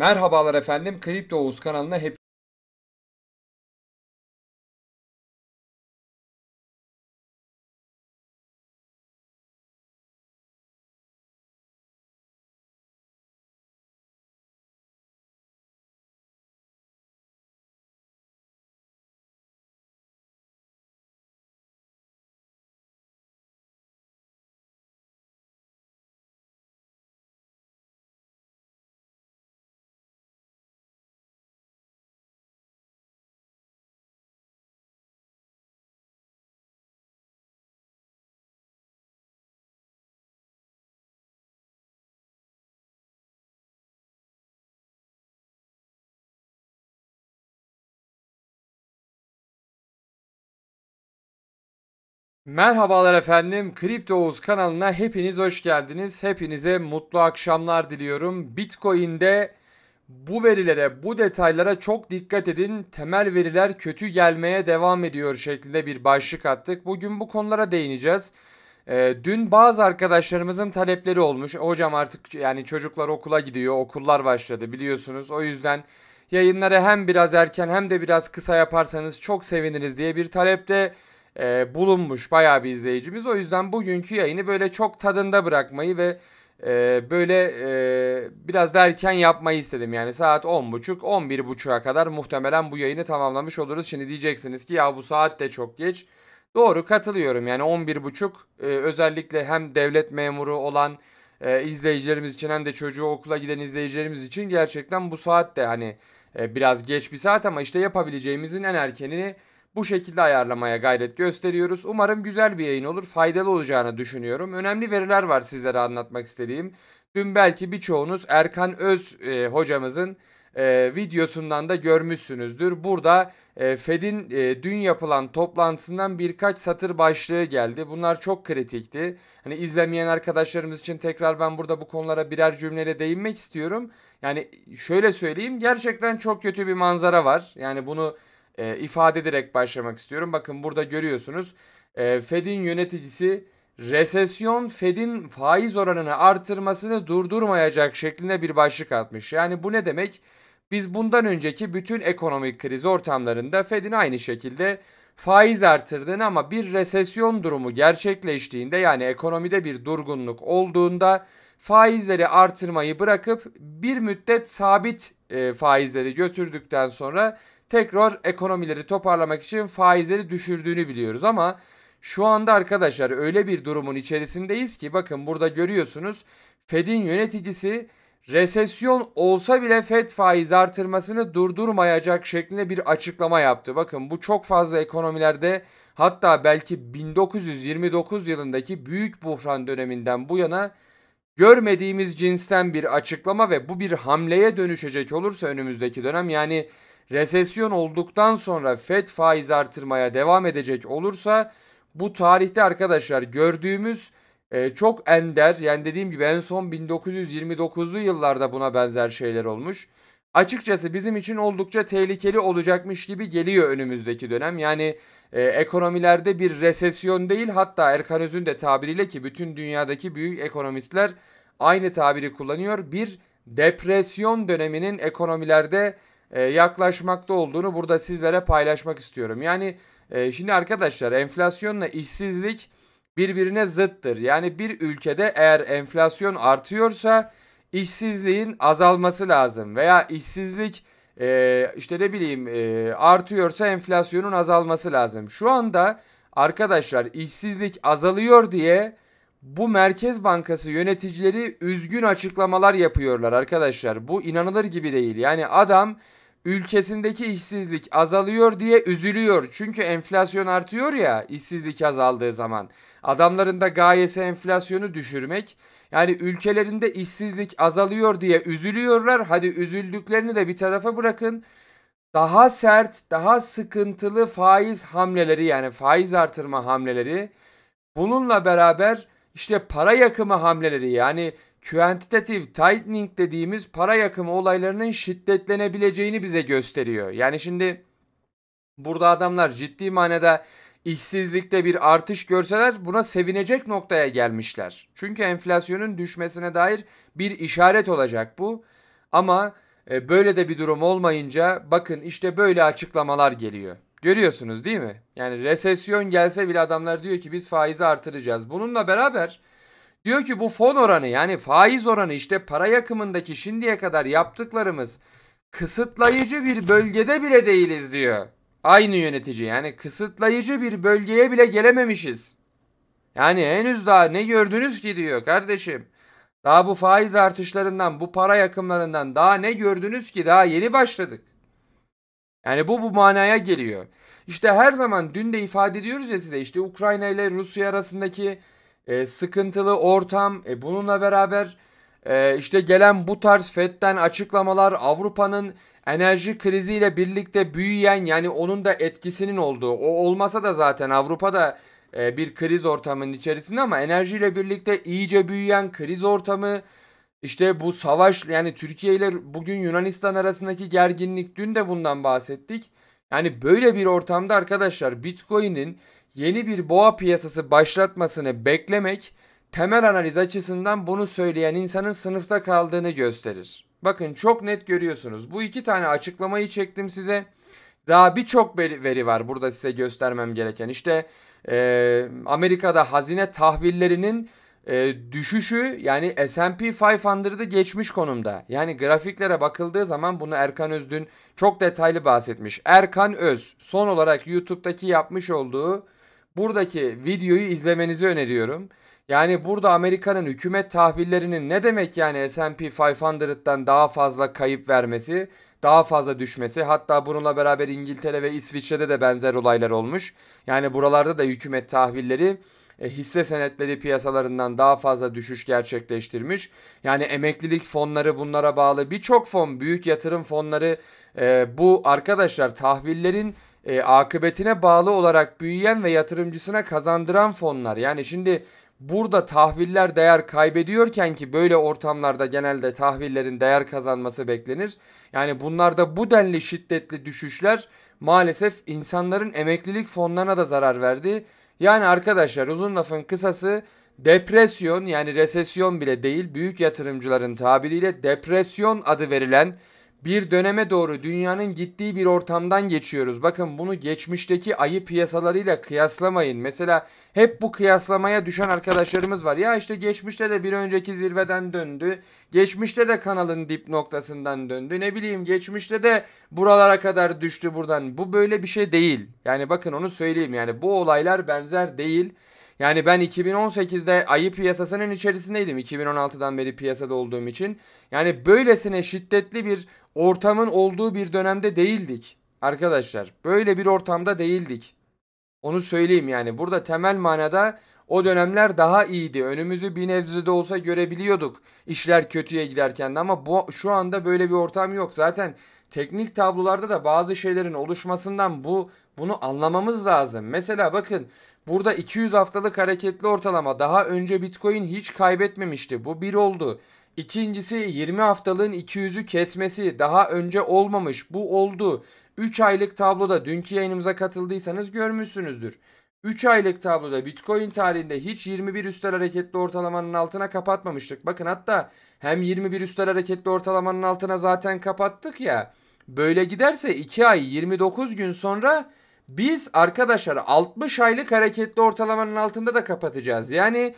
Merhabalar efendim Kripto Oğuz kanalına hep Merhabalar efendim. Kripto Oğuz kanalına hepiniz hoş geldiniz. Hepinize mutlu akşamlar diliyorum. Bitcoin'de bu verilere, bu detaylara çok dikkat edin. Temel veriler kötü gelmeye devam ediyor şeklinde bir başlık attık. Bugün bu konulara değineceğiz. Ee, dün bazı arkadaşlarımızın talepleri olmuş. Hocam artık yani çocuklar okula gidiyor, okullar başladı biliyorsunuz. O yüzden yayınları hem biraz erken hem de biraz kısa yaparsanız çok seviniriz diye bir talepte de e, bulunmuş bayağı bir izleyicimiz. O yüzden bugünkü yayını böyle çok tadında bırakmayı ve e, böyle e, biraz da erken yapmayı istedim. Yani saat 10.30 11.30'a kadar muhtemelen bu yayını tamamlamış oluruz. Şimdi diyeceksiniz ki ya bu saat de çok geç. Doğru katılıyorum yani 11.30 e, özellikle hem devlet memuru olan e, izleyicilerimiz için hem de çocuğu okula giden izleyicilerimiz için gerçekten bu saat de hani e, biraz geç bir saat ama işte yapabileceğimizin en erkenini bu şekilde ayarlamaya gayret gösteriyoruz. Umarım güzel bir yayın olur. Faydalı olacağını düşünüyorum. Önemli veriler var sizlere anlatmak istediğim. Dün belki birçoğunuz Erkan Öz e, hocamızın e, videosundan da görmüşsünüzdür. Burada e, Fed'in e, dün yapılan toplantısından birkaç satır başlığı geldi. Bunlar çok kritikti. Hani izlemeyen arkadaşlarımız için tekrar ben burada bu konulara birer cümleyle değinmek istiyorum. Yani şöyle söyleyeyim gerçekten çok kötü bir manzara var. Yani bunu e, ifade ederek başlamak istiyorum. Bakın burada görüyorsunuz e, Fed'in yöneticisi resesyon Fed'in faiz oranını artırmasını durdurmayacak şeklinde bir başlık atmış. Yani bu ne demek? Biz bundan önceki bütün ekonomik kriz ortamlarında Fed'in aynı şekilde faiz artırdığını ama bir resesyon durumu gerçekleştiğinde yani ekonomide bir durgunluk olduğunda faizleri artırmayı bırakıp bir müddet sabit e, faizleri götürdükten sonra tekrar ekonomileri toparlamak için faizleri düşürdüğünü biliyoruz ama şu anda arkadaşlar öyle bir durumun içerisindeyiz ki bakın burada görüyorsunuz Fed'in yöneticisi resesyon olsa bile Fed faiz artırmasını durdurmayacak şeklinde bir açıklama yaptı. Bakın bu çok fazla ekonomilerde hatta belki 1929 yılındaki büyük buhran döneminden bu yana görmediğimiz cinsten bir açıklama ve bu bir hamleye dönüşecek olursa önümüzdeki dönem yani resesyon olduktan sonra FED faiz artırmaya devam edecek olursa bu tarihte arkadaşlar gördüğümüz e, çok ender yani dediğim gibi en son 1929'lu yıllarda buna benzer şeyler olmuş. Açıkçası bizim için oldukça tehlikeli olacakmış gibi geliyor önümüzdeki dönem. Yani e, ekonomilerde bir resesyon değil hatta Erkan Öz'ün de tabiriyle ki bütün dünyadaki büyük ekonomistler aynı tabiri kullanıyor. Bir depresyon döneminin ekonomilerde e, yaklaşmakta olduğunu burada sizlere paylaşmak istiyorum. Yani e, şimdi arkadaşlar enflasyonla işsizlik birbirine zıttır. Yani bir ülkede eğer enflasyon artıyorsa işsizliğin azalması lazım veya işsizlik e, işte ne bileyim artıyorsa enflasyonun azalması lazım. Şu anda arkadaşlar işsizlik azalıyor diye bu Merkez Bankası yöneticileri üzgün açıklamalar yapıyorlar arkadaşlar. Bu inanılır gibi değil. Yani adam ülkesindeki işsizlik azalıyor diye üzülüyor. Çünkü enflasyon artıyor ya işsizlik azaldığı zaman. Adamların da gayesi enflasyonu düşürmek. Yani ülkelerinde işsizlik azalıyor diye üzülüyorlar. Hadi üzüldüklerini de bir tarafa bırakın. Daha sert, daha sıkıntılı faiz hamleleri yani faiz artırma hamleleri. Bununla beraber işte para yakımı hamleleri yani quantitative tightening dediğimiz para yakımı olaylarının şiddetlenebileceğini bize gösteriyor. Yani şimdi burada adamlar ciddi manada işsizlikte bir artış görseler buna sevinecek noktaya gelmişler. Çünkü enflasyonun düşmesine dair bir işaret olacak bu. Ama e, böyle de bir durum olmayınca bakın işte böyle açıklamalar geliyor. Görüyorsunuz değil mi? Yani resesyon gelse bile adamlar diyor ki biz faizi artıracağız. Bununla beraber Diyor ki bu fon oranı yani faiz oranı işte para yakımındaki şimdiye kadar yaptıklarımız kısıtlayıcı bir bölgede bile değiliz diyor. Aynı yönetici yani kısıtlayıcı bir bölgeye bile gelememişiz. Yani henüz daha ne gördünüz ki diyor kardeşim. Daha bu faiz artışlarından, bu para yakımlarından daha ne gördünüz ki daha yeni başladık. Yani bu bu manaya geliyor. İşte her zaman dün de ifade ediyoruz ya size işte Ukrayna ile Rusya arasındaki e, sıkıntılı ortam. E, bununla beraber e, işte gelen bu tarz FED'den açıklamalar Avrupa'nın enerji kriziyle birlikte büyüyen yani onun da etkisinin olduğu o olmasa da zaten Avrupa'da e, bir kriz ortamının içerisinde ama enerjiyle birlikte iyice büyüyen kriz ortamı işte bu savaş yani Türkiye ile bugün Yunanistan arasındaki gerginlik dün de bundan bahsettik. Yani böyle bir ortamda arkadaşlar Bitcoin'in yeni bir boğa piyasası başlatmasını beklemek temel analiz açısından bunu söyleyen insanın sınıfta kaldığını gösterir. Bakın çok net görüyorsunuz. Bu iki tane açıklamayı çektim size. Daha birçok veri var burada size göstermem gereken. İşte e, Amerika'da hazine tahvillerinin e, düşüşü yani S&P 500'ı geçmiş konumda. Yani grafiklere bakıldığı zaman bunu Erkan Öz dün çok detaylı bahsetmiş. Erkan Öz son olarak YouTube'daki yapmış olduğu buradaki videoyu izlemenizi öneriyorum. Yani burada Amerika'nın hükümet tahvillerinin ne demek yani S&P 500'dan daha fazla kayıp vermesi, daha fazla düşmesi. Hatta bununla beraber İngiltere ve İsviçre'de de benzer olaylar olmuş. Yani buralarda da hükümet tahvilleri e, hisse senetleri piyasalarından daha fazla düşüş gerçekleştirmiş. Yani emeklilik fonları bunlara bağlı birçok fon, büyük yatırım fonları e, bu arkadaşlar tahvillerin e, akıbetine bağlı olarak büyüyen ve yatırımcısına kazandıran fonlar. Yani şimdi burada tahviller değer kaybediyorken ki böyle ortamlarda genelde tahvillerin değer kazanması beklenir. Yani bunlarda bu denli şiddetli düşüşler maalesef insanların emeklilik fonlarına da zarar verdi. Yani arkadaşlar uzun lafın kısası depresyon yani resesyon bile değil büyük yatırımcıların tabiriyle depresyon adı verilen bir döneme doğru dünyanın gittiği bir ortamdan geçiyoruz. Bakın bunu geçmişteki ayı piyasalarıyla kıyaslamayın. Mesela hep bu kıyaslamaya düşen arkadaşlarımız var. Ya işte geçmişte de bir önceki zirveden döndü. Geçmişte de kanalın dip noktasından döndü. Ne bileyim geçmişte de buralara kadar düştü buradan. Bu böyle bir şey değil. Yani bakın onu söyleyeyim. Yani bu olaylar benzer değil. Yani ben 2018'de ayı piyasasının içerisindeydim 2016'dan beri piyasada olduğum için. Yani böylesine şiddetli bir ortamın olduğu bir dönemde değildik arkadaşlar. Böyle bir ortamda değildik. Onu söyleyeyim yani burada temel manada o dönemler daha iyiydi. Önümüzü bir nebze de olsa görebiliyorduk işler kötüye giderken de ama bu, şu anda böyle bir ortam yok. Zaten teknik tablolarda da bazı şeylerin oluşmasından bu bunu anlamamız lazım. Mesela bakın Burada 200 haftalık hareketli ortalama daha önce Bitcoin hiç kaybetmemişti. Bu bir oldu. İkincisi 20 haftalığın 200'ü kesmesi daha önce olmamış. Bu oldu. 3 aylık tabloda dünkü yayınımıza katıldıysanız görmüşsünüzdür. 3 aylık tabloda Bitcoin tarihinde hiç 21 üstel hareketli ortalamanın altına kapatmamıştık. Bakın hatta hem 21 üstel hareketli ortalamanın altına zaten kapattık ya. Böyle giderse 2 ay 29 gün sonra biz arkadaşlar 60 aylık hareketli ortalamanın altında da kapatacağız. Yani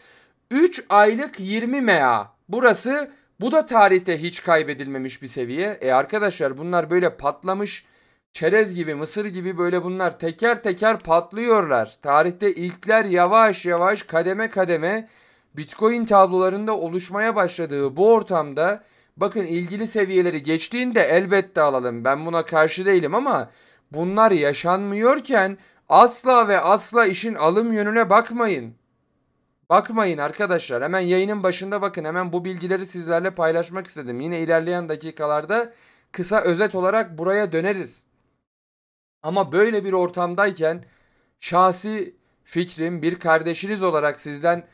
3 aylık 20 MA. Burası bu da tarihte hiç kaybedilmemiş bir seviye. E arkadaşlar bunlar böyle patlamış çerez gibi mısır gibi böyle bunlar teker teker patlıyorlar. Tarihte ilkler yavaş yavaş kademe kademe Bitcoin tablolarında oluşmaya başladığı bu ortamda bakın ilgili seviyeleri geçtiğinde elbette alalım. Ben buna karşı değilim ama bunlar yaşanmıyorken asla ve asla işin alım yönüne bakmayın. Bakmayın arkadaşlar hemen yayının başında bakın hemen bu bilgileri sizlerle paylaşmak istedim. Yine ilerleyen dakikalarda kısa özet olarak buraya döneriz. Ama böyle bir ortamdayken şahsi fikrim bir kardeşiniz olarak sizden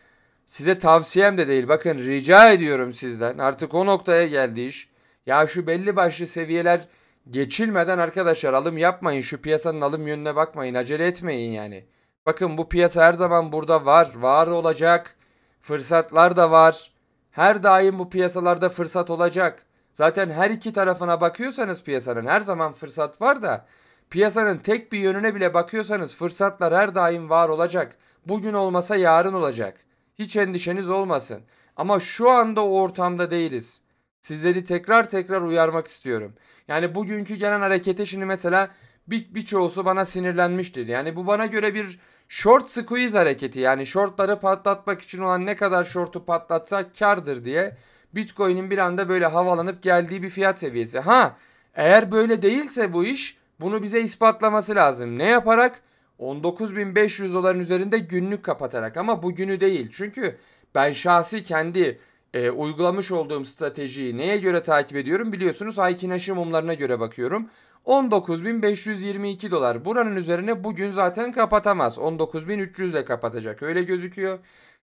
size tavsiyem de değil bakın rica ediyorum sizden artık o noktaya geldi iş. Ya şu belli başlı seviyeler Geçilmeden arkadaşlar alım yapmayın. Şu piyasanın alım yönüne bakmayın. Acele etmeyin yani. Bakın bu piyasa her zaman burada var. Var olacak. Fırsatlar da var. Her daim bu piyasalarda fırsat olacak. Zaten her iki tarafına bakıyorsanız piyasanın her zaman fırsat var da piyasanın tek bir yönüne bile bakıyorsanız fırsatlar her daim var olacak. Bugün olmasa yarın olacak. Hiç endişeniz olmasın. Ama şu anda o ortamda değiliz. Sizleri tekrar tekrar uyarmak istiyorum. Yani bugünkü gelen harekete şimdi mesela bir, birçoğusu bana sinirlenmiştir. Yani bu bana göre bir short squeeze hareketi. Yani shortları patlatmak için olan ne kadar shortu patlatsak kardır diye Bitcoin'in bir anda böyle havalanıp geldiği bir fiyat seviyesi. Ha eğer böyle değilse bu iş bunu bize ispatlaması lazım. Ne yaparak? 19.500 doların üzerinde günlük kapatarak ama bugünü değil. Çünkü ben şahsi kendi e, uygulamış olduğum stratejiyi neye göre takip ediyorum biliyorsunuz Aykin aşı mumlarına göre bakıyorum. 19.522 dolar buranın üzerine bugün zaten kapatamaz. 19.300 ile kapatacak öyle gözüküyor.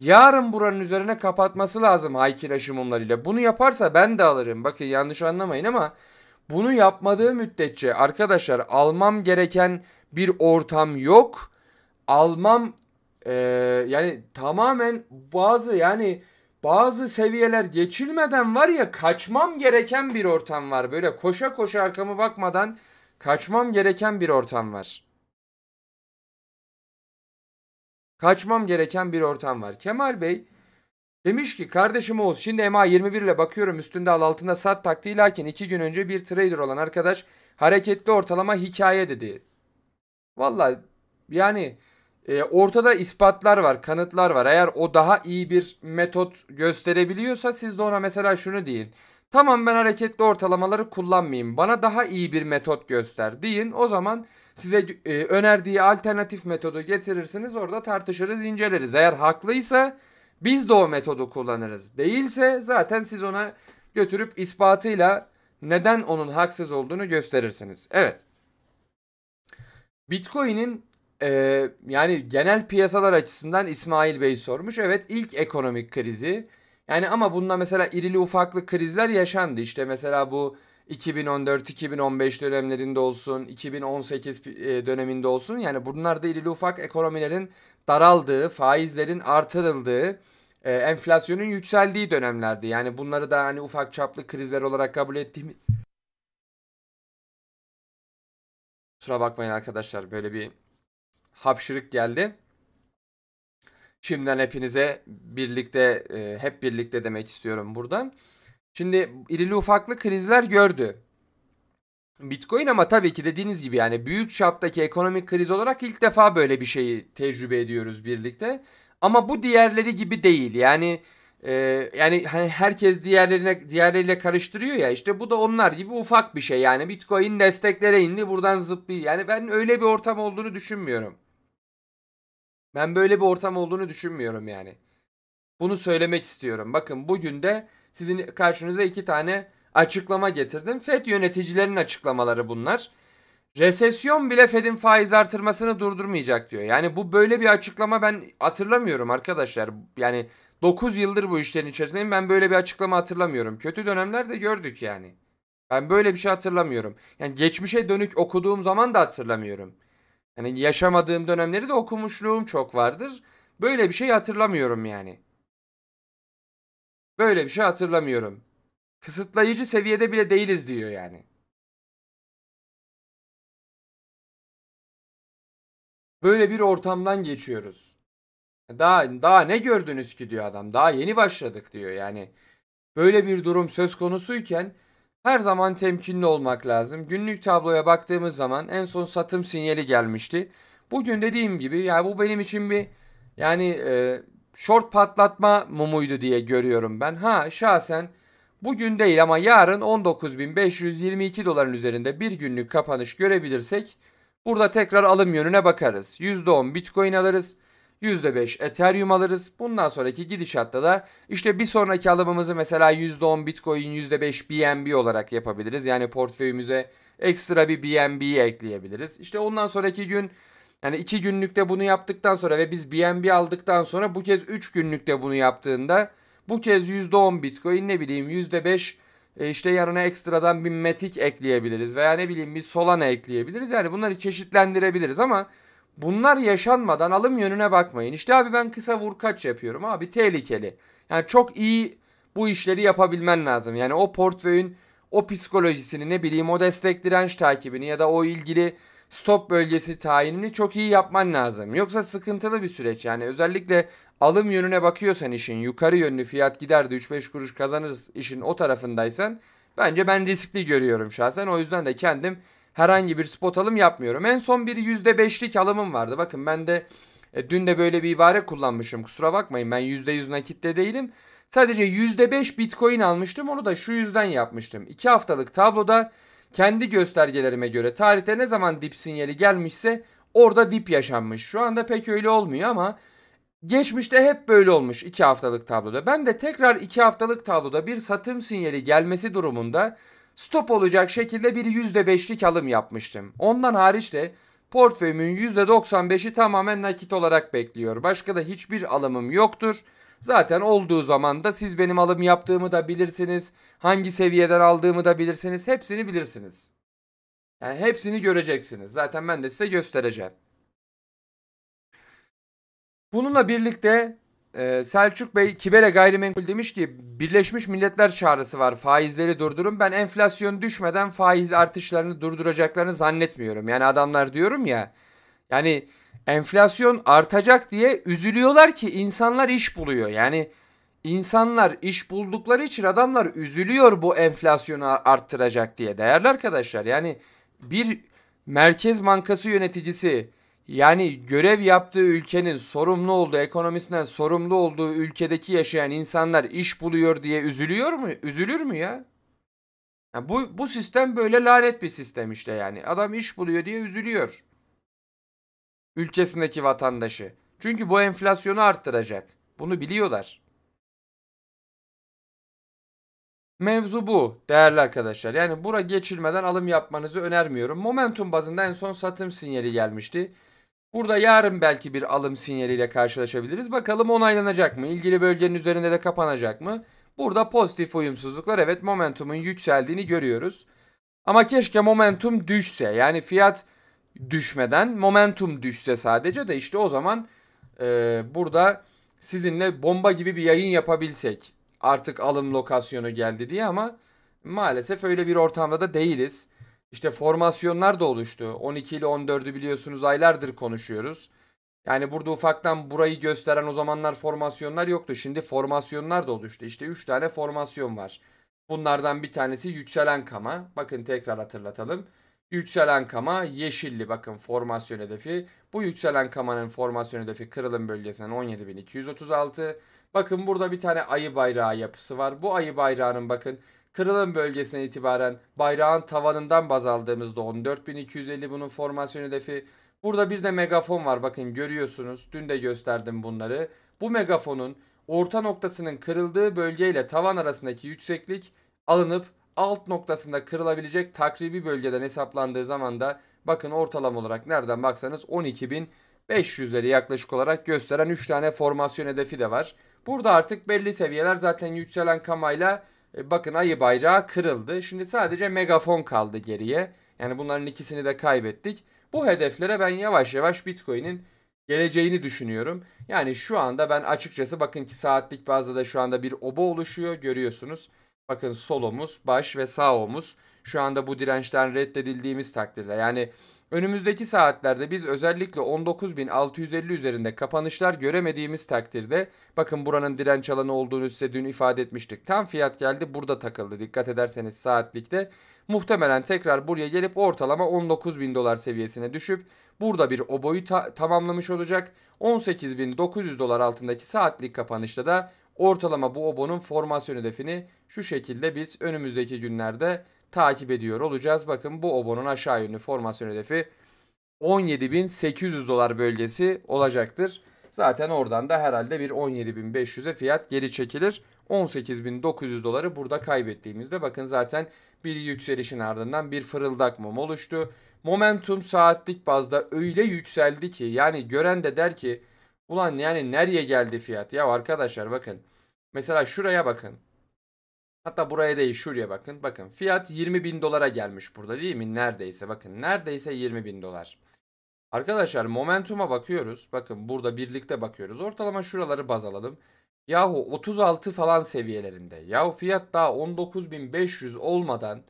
Yarın buranın üzerine kapatması lazım Aykin aşı mumlarıyla. Bunu yaparsa ben de alırım. Bakın yanlış anlamayın ama bunu yapmadığı müddetçe arkadaşlar almam gereken bir ortam yok. Almam e, yani tamamen bazı yani bazı seviyeler geçilmeden var ya kaçmam gereken bir ortam var. Böyle koşa koşa arkamı bakmadan kaçmam gereken bir ortam var. Kaçmam gereken bir ortam var. Kemal Bey demiş ki kardeşim Oğuz şimdi MA 21 ile bakıyorum üstünde al altında sat taktiği lakin iki gün önce bir trader olan arkadaş hareketli ortalama hikaye dedi. Valla yani e, ortada ispatlar var, kanıtlar var. Eğer o daha iyi bir metot gösterebiliyorsa siz de ona mesela şunu deyin. Tamam ben hareketli ortalamaları kullanmayayım. Bana daha iyi bir metot göster deyin. O zaman size e, önerdiği alternatif metodu getirirsiniz. Orada tartışırız, inceleriz. Eğer haklıysa biz de o metodu kullanırız. Değilse zaten siz ona götürüp ispatıyla neden onun haksız olduğunu gösterirsiniz. Evet. Bitcoin'in e, yani genel piyasalar açısından İsmail Bey sormuş. Evet ilk ekonomik krizi. Yani ama bunda mesela irili ufaklı krizler yaşandı. İşte mesela bu 2014-2015 dönemlerinde olsun, 2018 e, döneminde olsun. Yani bunlar da irili ufak ekonomilerin daraldığı, faizlerin artırıldığı, e, enflasyonun yükseldiği dönemlerdi. Yani bunları da hani ufak çaplı krizler olarak kabul ettiğim... Kusura bakmayın arkadaşlar böyle bir hapşırık geldi. Şimdiden hepinize birlikte e, hep birlikte demek istiyorum buradan. Şimdi irili ufaklı krizler gördü. Bitcoin ama tabii ki dediğiniz gibi yani büyük çaptaki ekonomik kriz olarak ilk defa böyle bir şeyi tecrübe ediyoruz birlikte. Ama bu diğerleri gibi değil. Yani e, yani hani herkes diğerlerine diğerleriyle karıştırıyor ya işte bu da onlar gibi ufak bir şey. Yani Bitcoin desteklere indi buradan zıplıyor. Yani ben öyle bir ortam olduğunu düşünmüyorum. Ben böyle bir ortam olduğunu düşünmüyorum yani. Bunu söylemek istiyorum. Bakın bugün de sizin karşınıza iki tane açıklama getirdim. FED yöneticilerin açıklamaları bunlar. Resesyon bile Fed'in faiz artırmasını durdurmayacak diyor. Yani bu böyle bir açıklama ben hatırlamıyorum arkadaşlar. Yani 9 yıldır bu işlerin içerisindeyim ben böyle bir açıklama hatırlamıyorum. Kötü dönemler de gördük yani. Ben böyle bir şey hatırlamıyorum. Yani geçmişe dönük okuduğum zaman da hatırlamıyorum. Hani yaşamadığım dönemleri de okumuşluğum çok vardır. Böyle bir şey hatırlamıyorum yani. Böyle bir şey hatırlamıyorum. Kısıtlayıcı seviyede bile değiliz diyor yani. Böyle bir ortamdan geçiyoruz. Daha daha ne gördünüz ki diyor adam. Daha yeni başladık diyor yani. Böyle bir durum söz konusuyken her zaman temkinli olmak lazım. Günlük tabloya baktığımız zaman en son satım sinyali gelmişti. Bugün dediğim gibi yani bu benim için bir yani e, short patlatma mumuydu diye görüyorum ben. Ha şahsen bugün değil ama yarın 19.522 doların üzerinde bir günlük kapanış görebilirsek burada tekrar alım yönüne bakarız. %10 bitcoin alırız. %5 Ethereum alırız. Bundan sonraki gidişatta da işte bir sonraki alımımızı mesela %10 Bitcoin, %5 BNB olarak yapabiliriz. Yani portföyümüze ekstra bir BNB ekleyebiliriz. İşte ondan sonraki gün yani 2 günlükte bunu yaptıktan sonra ve biz BNB aldıktan sonra bu kez 3 günlükte bunu yaptığında bu kez %10 Bitcoin ne bileyim %5 e, işte yarına ekstradan bir Matic ekleyebiliriz veya ne bileyim bir Solana ekleyebiliriz. Yani bunları çeşitlendirebiliriz ama Bunlar yaşanmadan alım yönüne bakmayın. İşte abi ben kısa vurkaç yapıyorum abi tehlikeli. Yani çok iyi bu işleri yapabilmen lazım. Yani o portföyün o psikolojisini ne bileyim o destek direnç takibini ya da o ilgili stop bölgesi tayinini çok iyi yapman lazım. Yoksa sıkıntılı bir süreç yani özellikle alım yönüne bakıyorsan işin yukarı yönlü fiyat gider de 3-5 kuruş kazanırız işin o tarafındaysan bence ben riskli görüyorum şahsen. O yüzden de kendim herhangi bir spot alım yapmıyorum. En son bir %5'lik alımım vardı. Bakın ben de e, dün de böyle bir ibare kullanmışım. Kusura bakmayın ben %100 nakitte değilim. Sadece %5 bitcoin almıştım. Onu da şu yüzden yapmıştım. 2 haftalık tabloda kendi göstergelerime göre tarihte ne zaman dip sinyali gelmişse orada dip yaşanmış. Şu anda pek öyle olmuyor ama geçmişte hep böyle olmuş 2 haftalık tabloda. Ben de tekrar 2 haftalık tabloda bir satım sinyali gelmesi durumunda stop olacak şekilde bir %5'lik alım yapmıştım. Ondan hariç de portföyümün %95'i tamamen nakit olarak bekliyor. Başka da hiçbir alımım yoktur. Zaten olduğu zaman da siz benim alım yaptığımı da bilirsiniz. Hangi seviyeden aldığımı da bilirsiniz. Hepsini bilirsiniz. Yani hepsini göreceksiniz. Zaten ben de size göstereceğim. Bununla birlikte ee, Selçuk Bey Kibere Gayrimenkul demiş ki Birleşmiş Milletler çağrısı var faizleri durdurun. Ben enflasyon düşmeden faiz artışlarını durduracaklarını zannetmiyorum. Yani adamlar diyorum ya yani enflasyon artacak diye üzülüyorlar ki insanlar iş buluyor. Yani insanlar iş buldukları için adamlar üzülüyor bu enflasyonu arttıracak diye. Değerli arkadaşlar yani bir Merkez Bankası yöneticisi yani görev yaptığı ülkenin sorumlu olduğu, ekonomisinden sorumlu olduğu ülkedeki yaşayan insanlar iş buluyor diye üzülüyor mu? Üzülür mü ya? Yani bu, bu sistem böyle lanet bir sistem işte yani. Adam iş buluyor diye üzülüyor. Ülkesindeki vatandaşı. Çünkü bu enflasyonu arttıracak. Bunu biliyorlar. Mevzu bu değerli arkadaşlar. Yani bura geçilmeden alım yapmanızı önermiyorum. Momentum bazında en son satım sinyali gelmişti. Burada yarın belki bir alım sinyaliyle karşılaşabiliriz. Bakalım onaylanacak mı? İlgili bölgenin üzerinde de kapanacak mı? Burada pozitif uyumsuzluklar evet momentumun yükseldiğini görüyoruz. Ama keşke momentum düşse. Yani fiyat düşmeden momentum düşse sadece de işte o zaman e, burada sizinle bomba gibi bir yayın yapabilsek artık alım lokasyonu geldi diye ama maalesef öyle bir ortamda da değiliz. İşte formasyonlar da oluştu. 12 ile 14'ü biliyorsunuz aylardır konuşuyoruz. Yani burada ufaktan burayı gösteren o zamanlar formasyonlar yoktu. Şimdi formasyonlar da oluştu. İşte 3 tane formasyon var. Bunlardan bir tanesi yükselen kama. Bakın tekrar hatırlatalım. Yükselen kama yeşilli bakın formasyon hedefi. Bu yükselen kamanın formasyon hedefi kırılım bölgesinden 17.236. Bakın burada bir tane ayı bayrağı yapısı var. Bu ayı bayrağının bakın Kırılım bölgesine itibaren bayrağın tavanından baz aldığımızda 14.250 bunun formasyon hedefi. Burada bir de megafon var bakın görüyorsunuz. Dün de gösterdim bunları. Bu megafonun orta noktasının kırıldığı bölge ile tavan arasındaki yükseklik alınıp alt noktasında kırılabilecek takribi bölgeden hesaplandığı zaman da bakın ortalama olarak nereden baksanız 12.500'leri yaklaşık olarak gösteren 3 tane formasyon hedefi de var. Burada artık belli seviyeler zaten yükselen kamayla e, bakın ayı bayrağı kırıldı. Şimdi sadece megafon kaldı geriye. Yani bunların ikisini de kaybettik. Bu hedeflere ben yavaş yavaş Bitcoin'in geleceğini düşünüyorum. Yani şu anda ben açıkçası bakın ki saatlik bazda da şu anda bir oba oluşuyor görüyorsunuz. Bakın solumuz, baş ve sağ omuz şu anda bu dirençten reddedildiğimiz takdirde yani Önümüzdeki saatlerde biz özellikle 19.650 üzerinde kapanışlar göremediğimiz takdirde bakın buranın direnç alanı olduğunu size dün ifade etmiştik. Tam fiyat geldi burada takıldı dikkat ederseniz saatlikte. Muhtemelen tekrar buraya gelip ortalama 19.000 dolar seviyesine düşüp burada bir oboyu ta tamamlamış olacak. 18.900 dolar altındaki saatlik kapanışta da ortalama bu obonun formasyon hedefini şu şekilde biz önümüzdeki günlerde takip ediyor olacağız. Bakın bu obonun aşağı yönlü formasyon hedefi 17.800 dolar bölgesi olacaktır. Zaten oradan da herhalde bir 17.500'e fiyat geri çekilir. 18.900 doları burada kaybettiğimizde bakın zaten bir yükselişin ardından bir fırıldak mum oluştu. Momentum saatlik bazda öyle yükseldi ki yani gören de der ki ulan yani nereye geldi fiyat ya arkadaşlar bakın. Mesela şuraya bakın. Hatta buraya değil şuraya bakın. Bakın fiyat 20 bin dolara gelmiş burada değil mi? Neredeyse bakın neredeyse 20 bin dolar. Arkadaşlar momentuma bakıyoruz. Bakın burada birlikte bakıyoruz. Ortalama şuraları baz alalım. Yahu 36 falan seviyelerinde. Yahu fiyat daha 19.500 olmadan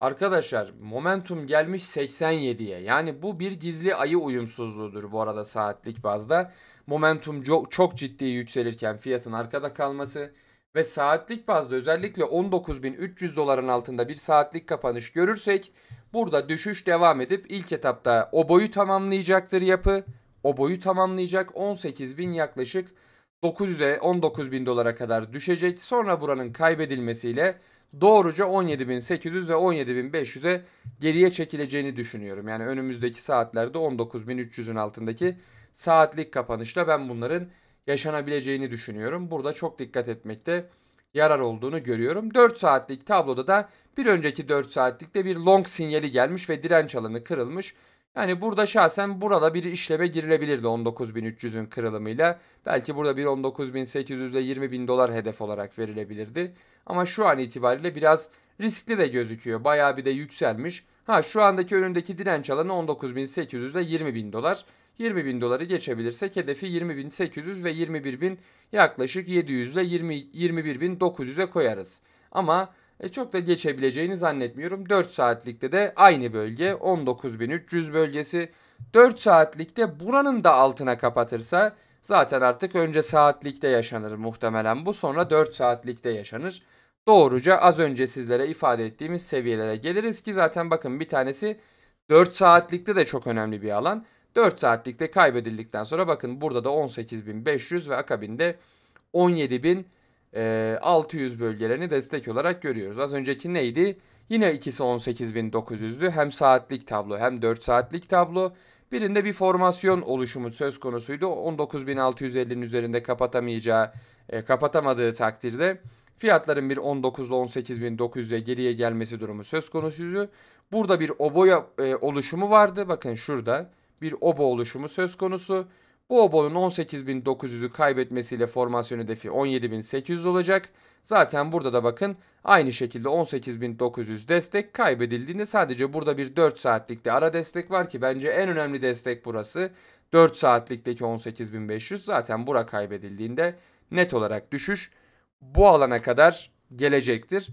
arkadaşlar momentum gelmiş 87'ye. Yani bu bir gizli ayı uyumsuzluğudur bu arada saatlik bazda. Momentum çok, çok ciddi yükselirken fiyatın arkada kalması ve saatlik bazda özellikle 19.300 doların altında bir saatlik kapanış görürsek burada düşüş devam edip ilk etapta o boyu tamamlayacaktır yapı. O boyu tamamlayacak 18.000 yaklaşık 900'e 19.000 dolara kadar düşecek. Sonra buranın kaybedilmesiyle doğruca 17.800 ve 17.500'e geriye çekileceğini düşünüyorum. Yani önümüzdeki saatlerde 19.300'ün altındaki saatlik kapanışla ben bunların yaşanabileceğini düşünüyorum. Burada çok dikkat etmekte yarar olduğunu görüyorum. 4 saatlik tabloda da bir önceki 4 saatlikte bir long sinyali gelmiş ve direnç alanı kırılmış. Yani burada şahsen burada bir işleme girilebilirdi 19.300'ün kırılımıyla. Belki burada bir 19.800 ile 20.000 dolar hedef olarak verilebilirdi. Ama şu an itibariyle biraz riskli de gözüküyor. Bayağı bir de yükselmiş. Ha şu andaki önündeki direnç alanı 19.800 ile 20.000 dolar. 20 bin doları geçebilirsek hedefi 800 ve 21 bin yaklaşık 700 ile 20, 900'e koyarız. Ama e, çok da geçebileceğini zannetmiyorum. 4 saatlikte de aynı bölge 19 bin 300 bölgesi. 4 saatlikte buranın da altına kapatırsa zaten artık önce saatlikte yaşanır muhtemelen bu sonra 4 saatlikte yaşanır. Doğruca az önce sizlere ifade ettiğimiz seviyelere geliriz ki zaten bakın bir tanesi 4 saatlikte de çok önemli bir alan. 4 saatlikte kaybedildikten sonra bakın burada da 18.500 ve akabinde 17.600 e, bölgelerini destek olarak görüyoruz. Az önceki neydi? Yine ikisi 18.900'lü hem saatlik tablo hem 4 saatlik tablo. Birinde bir formasyon oluşumu söz konusuydu. 19.650'nin üzerinde kapatamayacağı, e, kapatamadığı takdirde fiyatların bir 19 18.900'e geriye gelmesi durumu söz konusuydu. Burada bir oboya e, oluşumu vardı. Bakın şurada bir obo oluşumu söz konusu. Bu obonun 18.900'ü kaybetmesiyle formasyon hedefi 17.800 olacak. Zaten burada da bakın aynı şekilde 18.900 destek kaybedildiğinde sadece burada bir 4 saatlikte ara destek var ki bence en önemli destek burası. 4 saatlikteki 18.500 zaten bura kaybedildiğinde net olarak düşüş bu alana kadar gelecektir.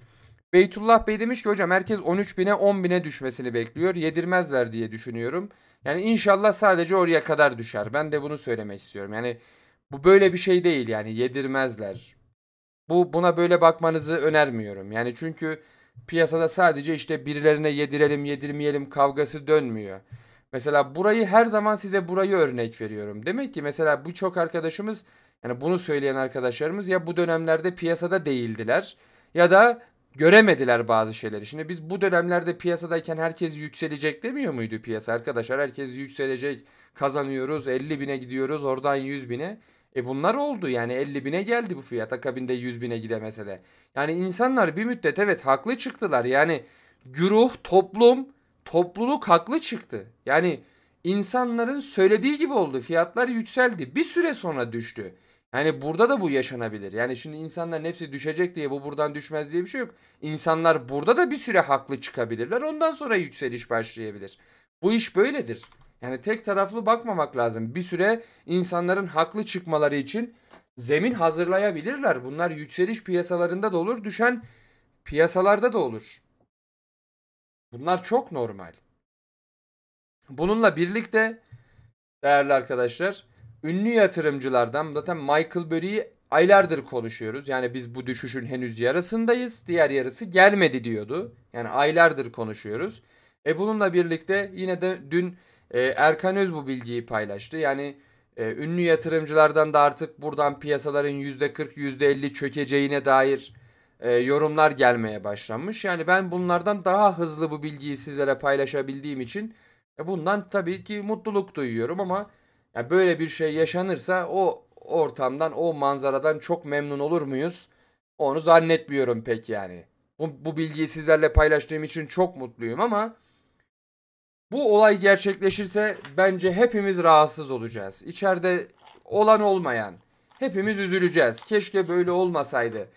Beytullah Bey demiş ki hocam herkes 13.000'e 10.000'e düşmesini bekliyor. Yedirmezler diye düşünüyorum. Yani inşallah sadece oraya kadar düşer. Ben de bunu söylemek istiyorum. Yani bu böyle bir şey değil yani yedirmezler. Bu buna böyle bakmanızı önermiyorum. Yani çünkü piyasada sadece işte birilerine yedirelim yedirmeyelim kavgası dönmüyor. Mesela burayı her zaman size burayı örnek veriyorum. Demek ki mesela bu çok arkadaşımız yani bunu söyleyen arkadaşlarımız ya bu dönemlerde piyasada değildiler ya da göremediler bazı şeyleri. Şimdi biz bu dönemlerde piyasadayken herkes yükselecek demiyor muydu piyasa? Arkadaşlar herkes yükselecek kazanıyoruz 50 bine gidiyoruz oradan 100 bine. E bunlar oldu yani 50 bine geldi bu fiyat akabinde 100 bine gidemese de. Yani insanlar bir müddet evet haklı çıktılar yani güruh toplum topluluk haklı çıktı. Yani insanların söylediği gibi oldu fiyatlar yükseldi bir süre sonra düştü. Yani burada da bu yaşanabilir. Yani şimdi insanlar hepsi düşecek diye bu buradan düşmez diye bir şey yok. İnsanlar burada da bir süre haklı çıkabilirler. Ondan sonra yükseliş başlayabilir. Bu iş böyledir. Yani tek taraflı bakmamak lazım. Bir süre insanların haklı çıkmaları için zemin hazırlayabilirler. Bunlar yükseliş piyasalarında da olur, düşen piyasalarda da olur. Bunlar çok normal. Bununla birlikte değerli arkadaşlar ünlü yatırımcılardan zaten Michael Burry'i aylardır konuşuyoruz. Yani biz bu düşüşün henüz yarısındayız. Diğer yarısı gelmedi diyordu. Yani aylardır konuşuyoruz. E bununla birlikte yine de dün e, Erkan Öz bu bilgiyi paylaştı. Yani e, ünlü yatırımcılardan da artık buradan piyasaların %40 %50 çökeceğine dair e, yorumlar gelmeye başlanmış. Yani ben bunlardan daha hızlı bu bilgiyi sizlere paylaşabildiğim için e, bundan tabii ki mutluluk duyuyorum ama yani böyle bir şey yaşanırsa o ortamdan, o manzaradan çok memnun olur muyuz? Onu zannetmiyorum pek yani. Bu, bu bilgiyi sizlerle paylaştığım için çok mutluyum ama bu olay gerçekleşirse bence hepimiz rahatsız olacağız. İçeride olan olmayan hepimiz üzüleceğiz. Keşke böyle olmasaydı.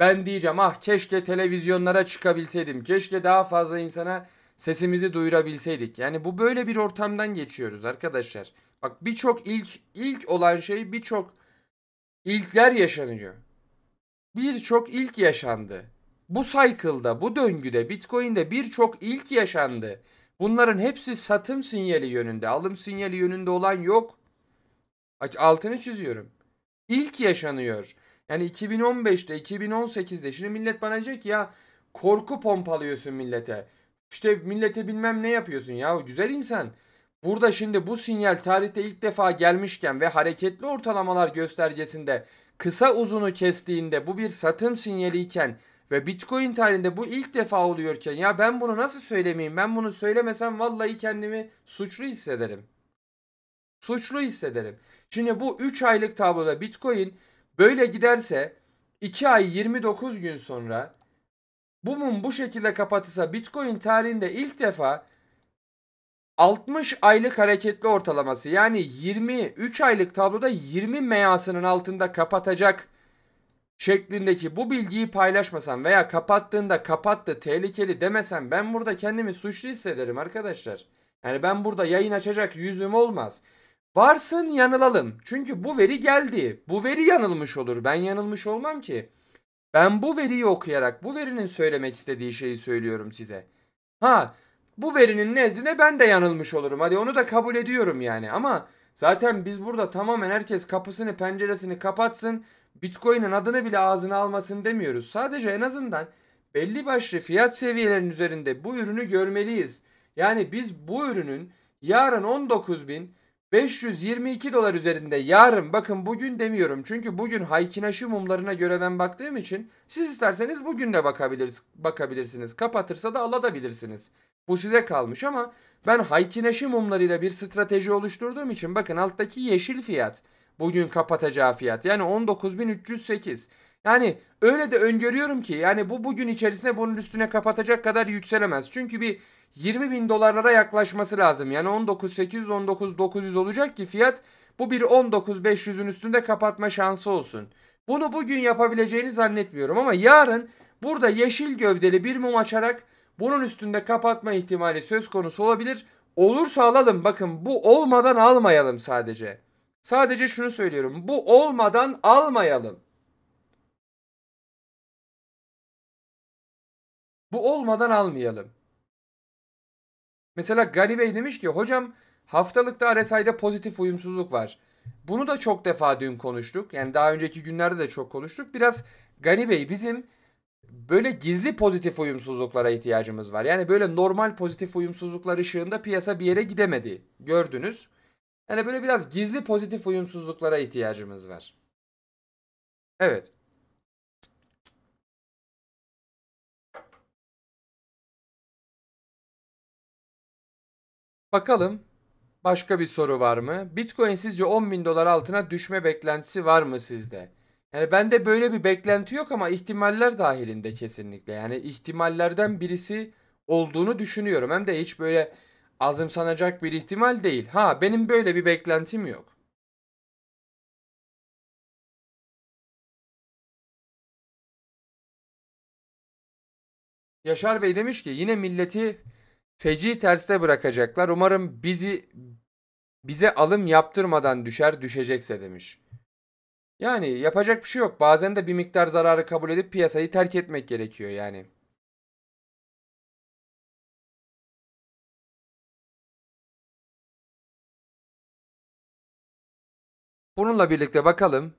Ben diyeceğim ah keşke televizyonlara çıkabilseydim. Keşke daha fazla insana sesimizi duyurabilseydik. Yani bu böyle bir ortamdan geçiyoruz arkadaşlar. Bak birçok ilk ilk olan şey birçok ilkler yaşanıyor. Birçok ilk yaşandı. Bu cycle'da, bu döngüde, Bitcoin'de birçok ilk yaşandı. Bunların hepsi satım sinyali yönünde, alım sinyali yönünde olan yok. Altını çiziyorum. İlk yaşanıyor. Yani 2015'te, 2018'de şimdi millet bana diyecek ya korku pompalıyorsun millete. İşte millete bilmem ne yapıyorsun ya güzel insan. Burada şimdi bu sinyal tarihte ilk defa gelmişken ve hareketli ortalamalar göstergesinde kısa uzunu kestiğinde bu bir satım sinyaliyken ve Bitcoin tarihinde bu ilk defa oluyorken ya ben bunu nasıl söylemeyeyim? Ben bunu söylemesem vallahi kendimi suçlu hissederim. Suçlu hissederim. Şimdi bu 3 aylık tabloda Bitcoin böyle giderse 2 ay 29 gün sonra bu mum bu şekilde kapatırsa Bitcoin tarihinde ilk defa 60 aylık hareketli ortalaması yani 23 aylık tabloda 20 meyasının altında kapatacak şeklindeki bu bilgiyi paylaşmasam veya kapattığında kapattı tehlikeli demesem ben burada kendimi suçlu hissederim arkadaşlar. Yani ben burada yayın açacak yüzüm olmaz. Varsın yanılalım. Çünkü bu veri geldi. Bu veri yanılmış olur. Ben yanılmış olmam ki. Ben bu veriyi okuyarak bu verinin söylemek istediği şeyi söylüyorum size. Ha bu verinin nezdinde ben de yanılmış olurum. Hadi onu da kabul ediyorum yani ama zaten biz burada tamamen herkes kapısını penceresini kapatsın. Bitcoin'in adını bile ağzına almasın demiyoruz. Sadece en azından belli başlı fiyat seviyelerinin üzerinde bu ürünü görmeliyiz. Yani biz bu ürünün yarın 19.522 dolar üzerinde yarın bakın bugün demiyorum. Çünkü bugün haykinaşı mumlarına göre ben baktığım için siz isterseniz bugün de bakabilirsiniz. bakabilirsiniz. Kapatırsa da alabilirsiniz. Bu size kalmış ama ben Haytineşi mumlarıyla bir strateji oluşturduğum için bakın alttaki yeşil fiyat bugün kapatacağı fiyat yani 19.308. Yani öyle de öngörüyorum ki yani bu bugün içerisinde bunun üstüne kapatacak kadar yükselemez. Çünkü bir 20.000 dolarlara yaklaşması lazım. Yani 19.800 19.900 olacak ki fiyat bu bir 19.500'ün üstünde kapatma şansı olsun. Bunu bugün yapabileceğini zannetmiyorum ama yarın burada yeşil gövdeli bir mum açarak bunun üstünde kapatma ihtimali söz konusu olabilir. Olursa alalım bakın bu olmadan almayalım sadece. Sadece şunu söylüyorum bu olmadan almayalım. Bu olmadan almayalım. Mesela Gani Bey demiş ki hocam haftalıkta RSI'de pozitif uyumsuzluk var. Bunu da çok defa dün konuştuk. Yani daha önceki günlerde de çok konuştuk. Biraz Gani Bey bizim böyle gizli pozitif uyumsuzluklara ihtiyacımız var. Yani böyle normal pozitif uyumsuzluklar ışığında piyasa bir yere gidemedi. Gördünüz. Yani böyle biraz gizli pozitif uyumsuzluklara ihtiyacımız var. Evet. Bakalım başka bir soru var mı? Bitcoin sizce 10 bin dolar altına düşme beklentisi var mı sizde? Yani ben de böyle bir beklenti yok ama ihtimaller dahilinde kesinlikle. Yani ihtimallerden birisi olduğunu düşünüyorum. Hem de hiç böyle azımsanacak bir ihtimal değil. Ha benim böyle bir beklentim yok. Yaşar Bey demiş ki yine milleti feci terste bırakacaklar. Umarım bizi bize alım yaptırmadan düşer düşecekse demiş. Yani yapacak bir şey yok. Bazen de bir miktar zararı kabul edip piyasayı terk etmek gerekiyor yani. Bununla birlikte bakalım.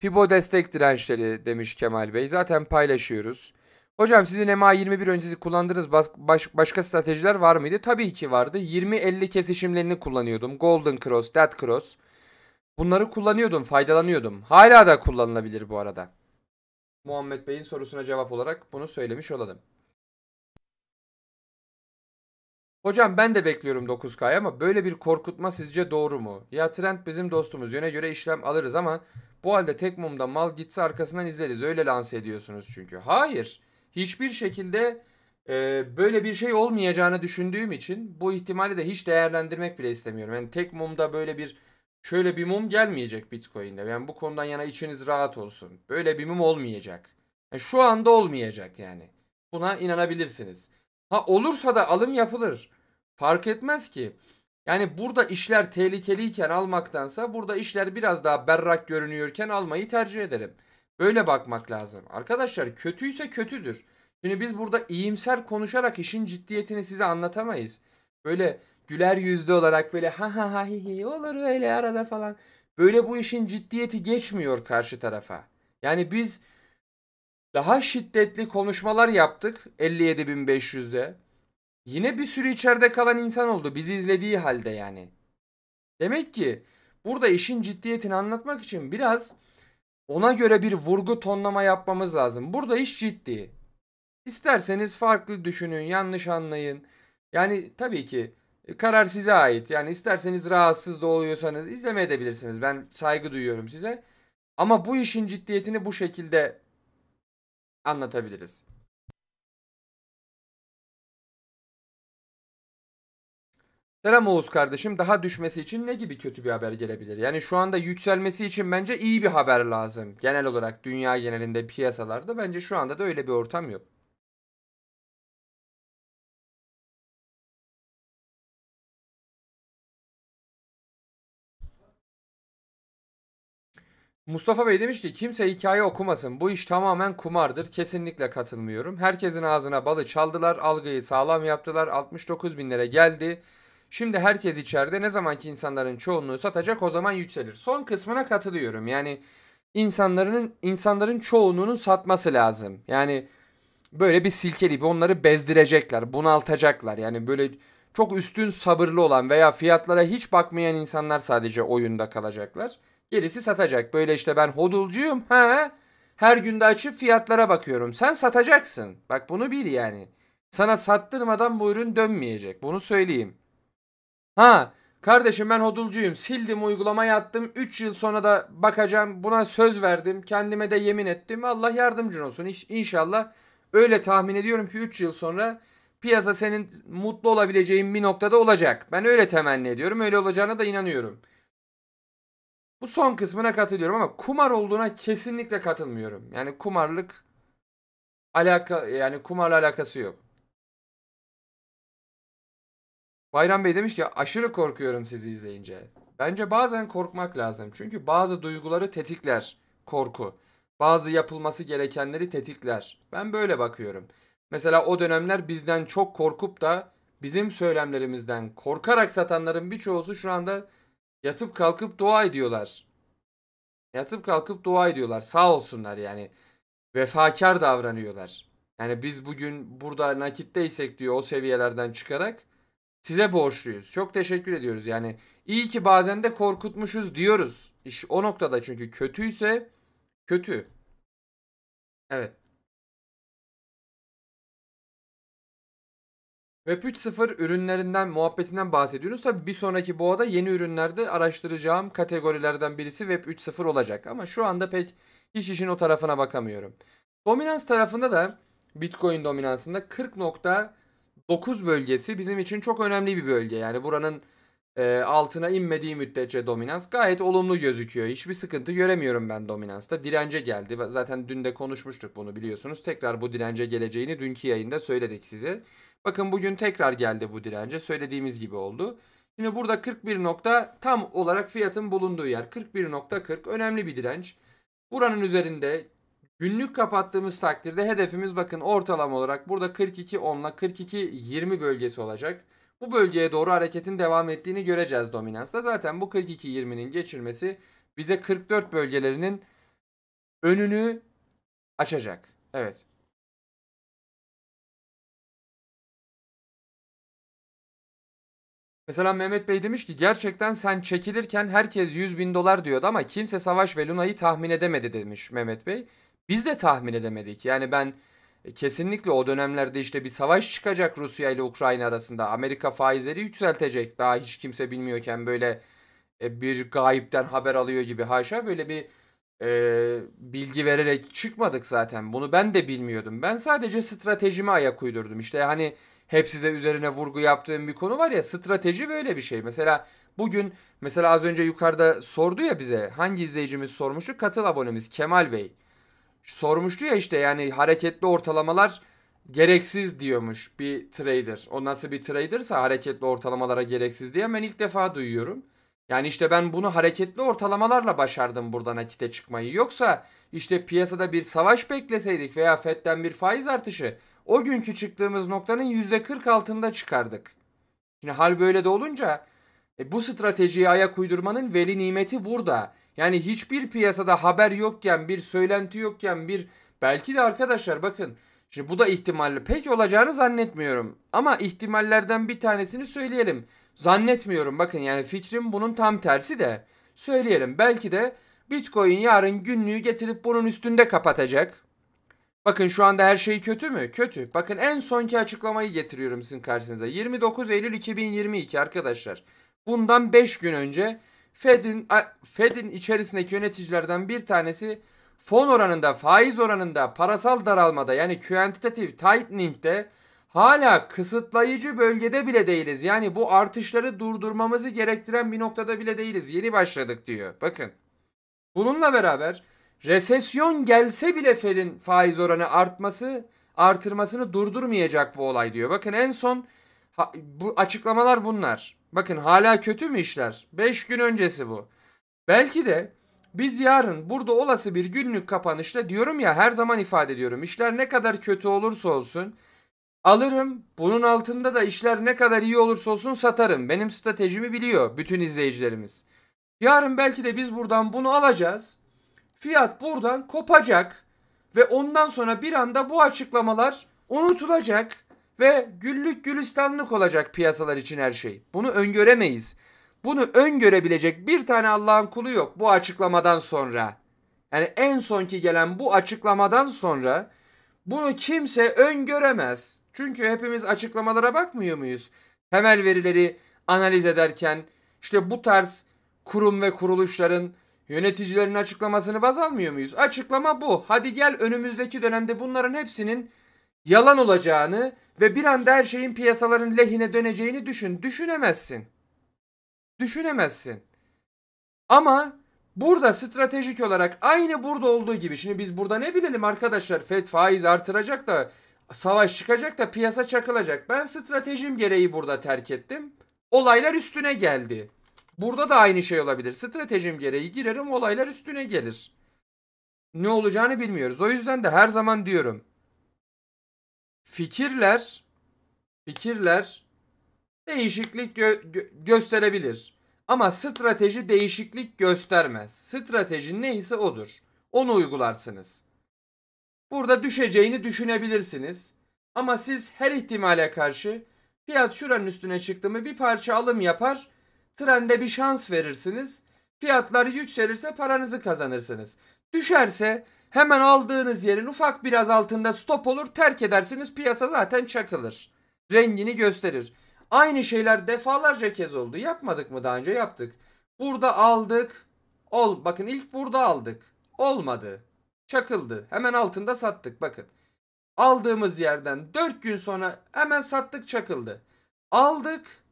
Fibo destek dirençleri demiş Kemal Bey. Zaten paylaşıyoruz. Hocam sizin MA21 öncesi kullandığınız baş, baş, başka stratejiler var mıydı? Tabii ki vardı. 20-50 kesişimlerini kullanıyordum. Golden Cross, Dead Cross. Bunları kullanıyordum, faydalanıyordum. Hala da kullanılabilir bu arada. Muhammed Bey'in sorusuna cevap olarak bunu söylemiş olalım. Hocam ben de bekliyorum 9K'ya ama böyle bir korkutma sizce doğru mu? Ya trend bizim dostumuz yöne göre işlem alırız ama bu halde tek mumda mal gitse arkasından izleriz. Öyle lanse ediyorsunuz çünkü. Hayır. Hiçbir şekilde e, böyle bir şey olmayacağını düşündüğüm için bu ihtimali de hiç değerlendirmek bile istemiyorum. Yani tek mumda böyle bir şöyle bir mum gelmeyecek Bitcoin'de. Yani bu konudan yana içiniz rahat olsun. Böyle bir mum olmayacak. Yani şu anda olmayacak yani. Buna inanabilirsiniz. Ha olursa da alım yapılır. Fark etmez ki. Yani burada işler tehlikeliyken almaktansa burada işler biraz daha berrak görünüyorken almayı tercih ederim. Böyle bakmak lazım. Arkadaşlar kötüyse kötüdür. Şimdi biz burada iyimser konuşarak işin ciddiyetini size anlatamayız. Böyle güler yüzlü olarak böyle ha ha ha hi hi olur öyle arada falan. Böyle bu işin ciddiyeti geçmiyor karşı tarafa. Yani biz daha şiddetli konuşmalar yaptık 57.500'de. Yine bir sürü içeride kalan insan oldu bizi izlediği halde yani. Demek ki burada işin ciddiyetini anlatmak için biraz ona göre bir vurgu tonlama yapmamız lazım. Burada iş ciddi. İsterseniz farklı düşünün, yanlış anlayın. Yani tabii ki e, karar size ait. Yani isterseniz rahatsız da oluyorsanız izleme edebilirsiniz. Ben saygı duyuyorum size. Ama bu işin ciddiyetini bu şekilde anlatabiliriz. Selam Oğuz kardeşim. Daha düşmesi için ne gibi kötü bir haber gelebilir? Yani şu anda yükselmesi için bence iyi bir haber lazım. Genel olarak dünya genelinde piyasalarda bence şu anda da öyle bir ortam yok. Mustafa Bey demiş ki kimse hikaye okumasın. Bu iş tamamen kumardır. Kesinlikle katılmıyorum. Herkesin ağzına balı çaldılar. Algıyı sağlam yaptılar. 69 binlere geldi. Şimdi herkes içeride. Ne zamanki insanların çoğunluğu satacak o zaman yükselir. Son kısmına katılıyorum. Yani insanların insanların çoğunluğunun satması lazım. Yani böyle bir silkeleyip onları bezdirecekler, bunaltacaklar. Yani böyle çok üstün sabırlı olan veya fiyatlara hiç bakmayan insanlar sadece oyunda kalacaklar. Gerisi satacak. Böyle işte ben hodulcuyum. Ha? Her günde açıp fiyatlara bakıyorum. Sen satacaksın. Bak bunu bil yani. Sana sattırmadan bu ürün dönmeyecek. Bunu söyleyeyim. Ha kardeşim ben hodulcuyum. Sildim uygulamayı attım. 3 yıl sonra da bakacağım. Buna söz verdim. Kendime de yemin ettim. Allah yardımcın olsun. İnşallah öyle tahmin ediyorum ki 3 yıl sonra piyasa senin mutlu olabileceğin bir noktada olacak. Ben öyle temenni ediyorum. Öyle olacağına da inanıyorum. Bu son kısmına katılıyorum ama kumar olduğuna kesinlikle katılmıyorum. Yani kumarlık alaka yani kumarla alakası yok. Bayram Bey demiş ki aşırı korkuyorum sizi izleyince. Bence bazen korkmak lazım. Çünkü bazı duyguları tetikler korku. Bazı yapılması gerekenleri tetikler. Ben böyle bakıyorum. Mesela o dönemler bizden çok korkup da bizim söylemlerimizden korkarak satanların birçoğu şu anda Yatıp kalkıp dua ediyorlar. Yatıp kalkıp dua ediyorlar. Sağ olsunlar yani. Vefakar davranıyorlar. Yani biz bugün burada nakitteysek diyor o seviyelerden çıkarak size borçluyuz. Çok teşekkür ediyoruz. Yani iyi ki bazen de korkutmuşuz diyoruz. İş o noktada çünkü kötüyse kötü. Evet. Web 3.0 ürünlerinden, muhabbetinden bahsediyoruz. Tabi bir sonraki boğada yeni ürünlerde araştıracağım kategorilerden birisi Web 3.0 olacak. Ama şu anda pek iş işin o tarafına bakamıyorum. Dominans tarafında da Bitcoin dominansında 40.9 bölgesi bizim için çok önemli bir bölge. Yani buranın e, altına inmediği müddetçe dominans gayet olumlu gözüküyor. Hiçbir sıkıntı göremiyorum ben dominansta. Dirence geldi. Zaten dün de konuşmuştuk bunu biliyorsunuz. Tekrar bu dirence geleceğini dünkü yayında söyledik size. Bakın bugün tekrar geldi bu dirence. Söylediğimiz gibi oldu. Şimdi burada 41 nokta tam olarak fiyatın bulunduğu yer. 41.40 önemli bir direnç. Buranın üzerinde günlük kapattığımız takdirde hedefimiz bakın ortalama olarak burada 42 10 ile 42 20 bölgesi olacak. Bu bölgeye doğru hareketin devam ettiğini göreceğiz dominansta. Zaten bu 42 20'nin geçirmesi bize 44 bölgelerinin önünü açacak. Evet. Mesela Mehmet Bey demiş ki gerçekten sen çekilirken herkes 100 bin dolar diyordu ama kimse Savaş ve Luna'yı tahmin edemedi demiş Mehmet Bey. Biz de tahmin edemedik. Yani ben e, kesinlikle o dönemlerde işte bir savaş çıkacak Rusya ile Ukrayna arasında. Amerika faizleri yükseltecek daha hiç kimse bilmiyorken böyle e, bir gayipten haber alıyor gibi haşa böyle bir e, bilgi vererek çıkmadık zaten. Bunu ben de bilmiyordum. Ben sadece stratejimi ayak uydurdum. İşte hani hep size üzerine vurgu yaptığım bir konu var ya strateji böyle bir şey. Mesela bugün mesela az önce yukarıda sordu ya bize hangi izleyicimiz sormuştu? Katıl abonemiz Kemal Bey. Sormuştu ya işte yani hareketli ortalamalar gereksiz diyormuş bir trader. O nasıl bir tradersa hareketli ortalamalara gereksiz diye ben ilk defa duyuyorum. Yani işte ben bunu hareketli ortalamalarla başardım buradan akite çıkmayı. Yoksa işte piyasada bir savaş bekleseydik veya FED'den bir faiz artışı o günkü çıktığımız noktanın yüzde %40 altında çıkardık. Şimdi hal böyle de olunca e, bu stratejiye ayak uydurmanın veli nimeti burada. Yani hiçbir piyasada haber yokken, bir söylenti yokken, bir belki de arkadaşlar bakın Şimdi bu da ihtimalle pek olacağını zannetmiyorum. Ama ihtimallerden bir tanesini söyleyelim. Zannetmiyorum bakın yani fikrim bunun tam tersi de. Söyleyelim belki de Bitcoin yarın günlüğü getirip bunun üstünde kapatacak. Bakın şu anda her şey kötü mü? Kötü. Bakın en sonki açıklamayı getiriyorum sizin karşınıza. 29 Eylül 2022 arkadaşlar. Bundan 5 gün önce Fed'in Fed'in içerisindeki yöneticilerden bir tanesi fon oranında, faiz oranında, parasal daralmada yani quantitative tightening'de hala kısıtlayıcı bölgede bile değiliz. Yani bu artışları durdurmamızı gerektiren bir noktada bile değiliz. Yeni başladık diyor. Bakın. Bununla beraber resesyon gelse bile Fed'in faiz oranı artması artırmasını durdurmayacak bu olay diyor. Bakın en son bu açıklamalar bunlar. Bakın hala kötü mü işler? 5 gün öncesi bu. Belki de biz yarın burada olası bir günlük kapanışta diyorum ya her zaman ifade ediyorum. İşler ne kadar kötü olursa olsun alırım. Bunun altında da işler ne kadar iyi olursa olsun satarım. Benim stratejimi biliyor bütün izleyicilerimiz. Yarın belki de biz buradan bunu alacağız. Fiyat buradan kopacak ve ondan sonra bir anda bu açıklamalar unutulacak ve güllük gülistanlık olacak piyasalar için her şey. Bunu öngöremeyiz. Bunu öngörebilecek bir tane Allah'ın kulu yok bu açıklamadan sonra. Yani en son ki gelen bu açıklamadan sonra bunu kimse öngöremez. Çünkü hepimiz açıklamalara bakmıyor muyuz? Temel verileri analiz ederken işte bu tarz kurum ve kuruluşların Yöneticilerin açıklamasını baz almıyor muyuz? Açıklama bu. Hadi gel önümüzdeki dönemde bunların hepsinin yalan olacağını ve bir anda her şeyin piyasaların lehine döneceğini düşün. Düşünemezsin. Düşünemezsin. Ama burada stratejik olarak aynı burada olduğu gibi. Şimdi biz burada ne bilelim arkadaşlar FED faiz artıracak da savaş çıkacak da piyasa çakılacak. Ben stratejim gereği burada terk ettim. Olaylar üstüne geldi. Burada da aynı şey olabilir. Stratejim gereği girerim olaylar üstüne gelir. Ne olacağını bilmiyoruz. O yüzden de her zaman diyorum. Fikirler fikirler değişiklik gö- gö- gösterebilir. Ama strateji değişiklik göstermez. Strateji neyse odur. Onu uygularsınız. Burada düşeceğini düşünebilirsiniz. Ama siz her ihtimale karşı fiyat şuranın üstüne çıktı mı bir parça alım yapar Trende bir şans verirsiniz. fiyatlar yükselirse paranızı kazanırsınız. Düşerse hemen aldığınız yerin ufak biraz altında stop olur terk edersiniz piyasa zaten çakılır. Rengini gösterir. Aynı şeyler defalarca kez oldu. Yapmadık mı daha önce? Yaptık. Burada aldık. Ol bakın ilk burada aldık. Olmadı. Çakıldı. Hemen altında sattık bakın. Aldığımız yerden 4 gün sonra hemen sattık çakıldı. Aldık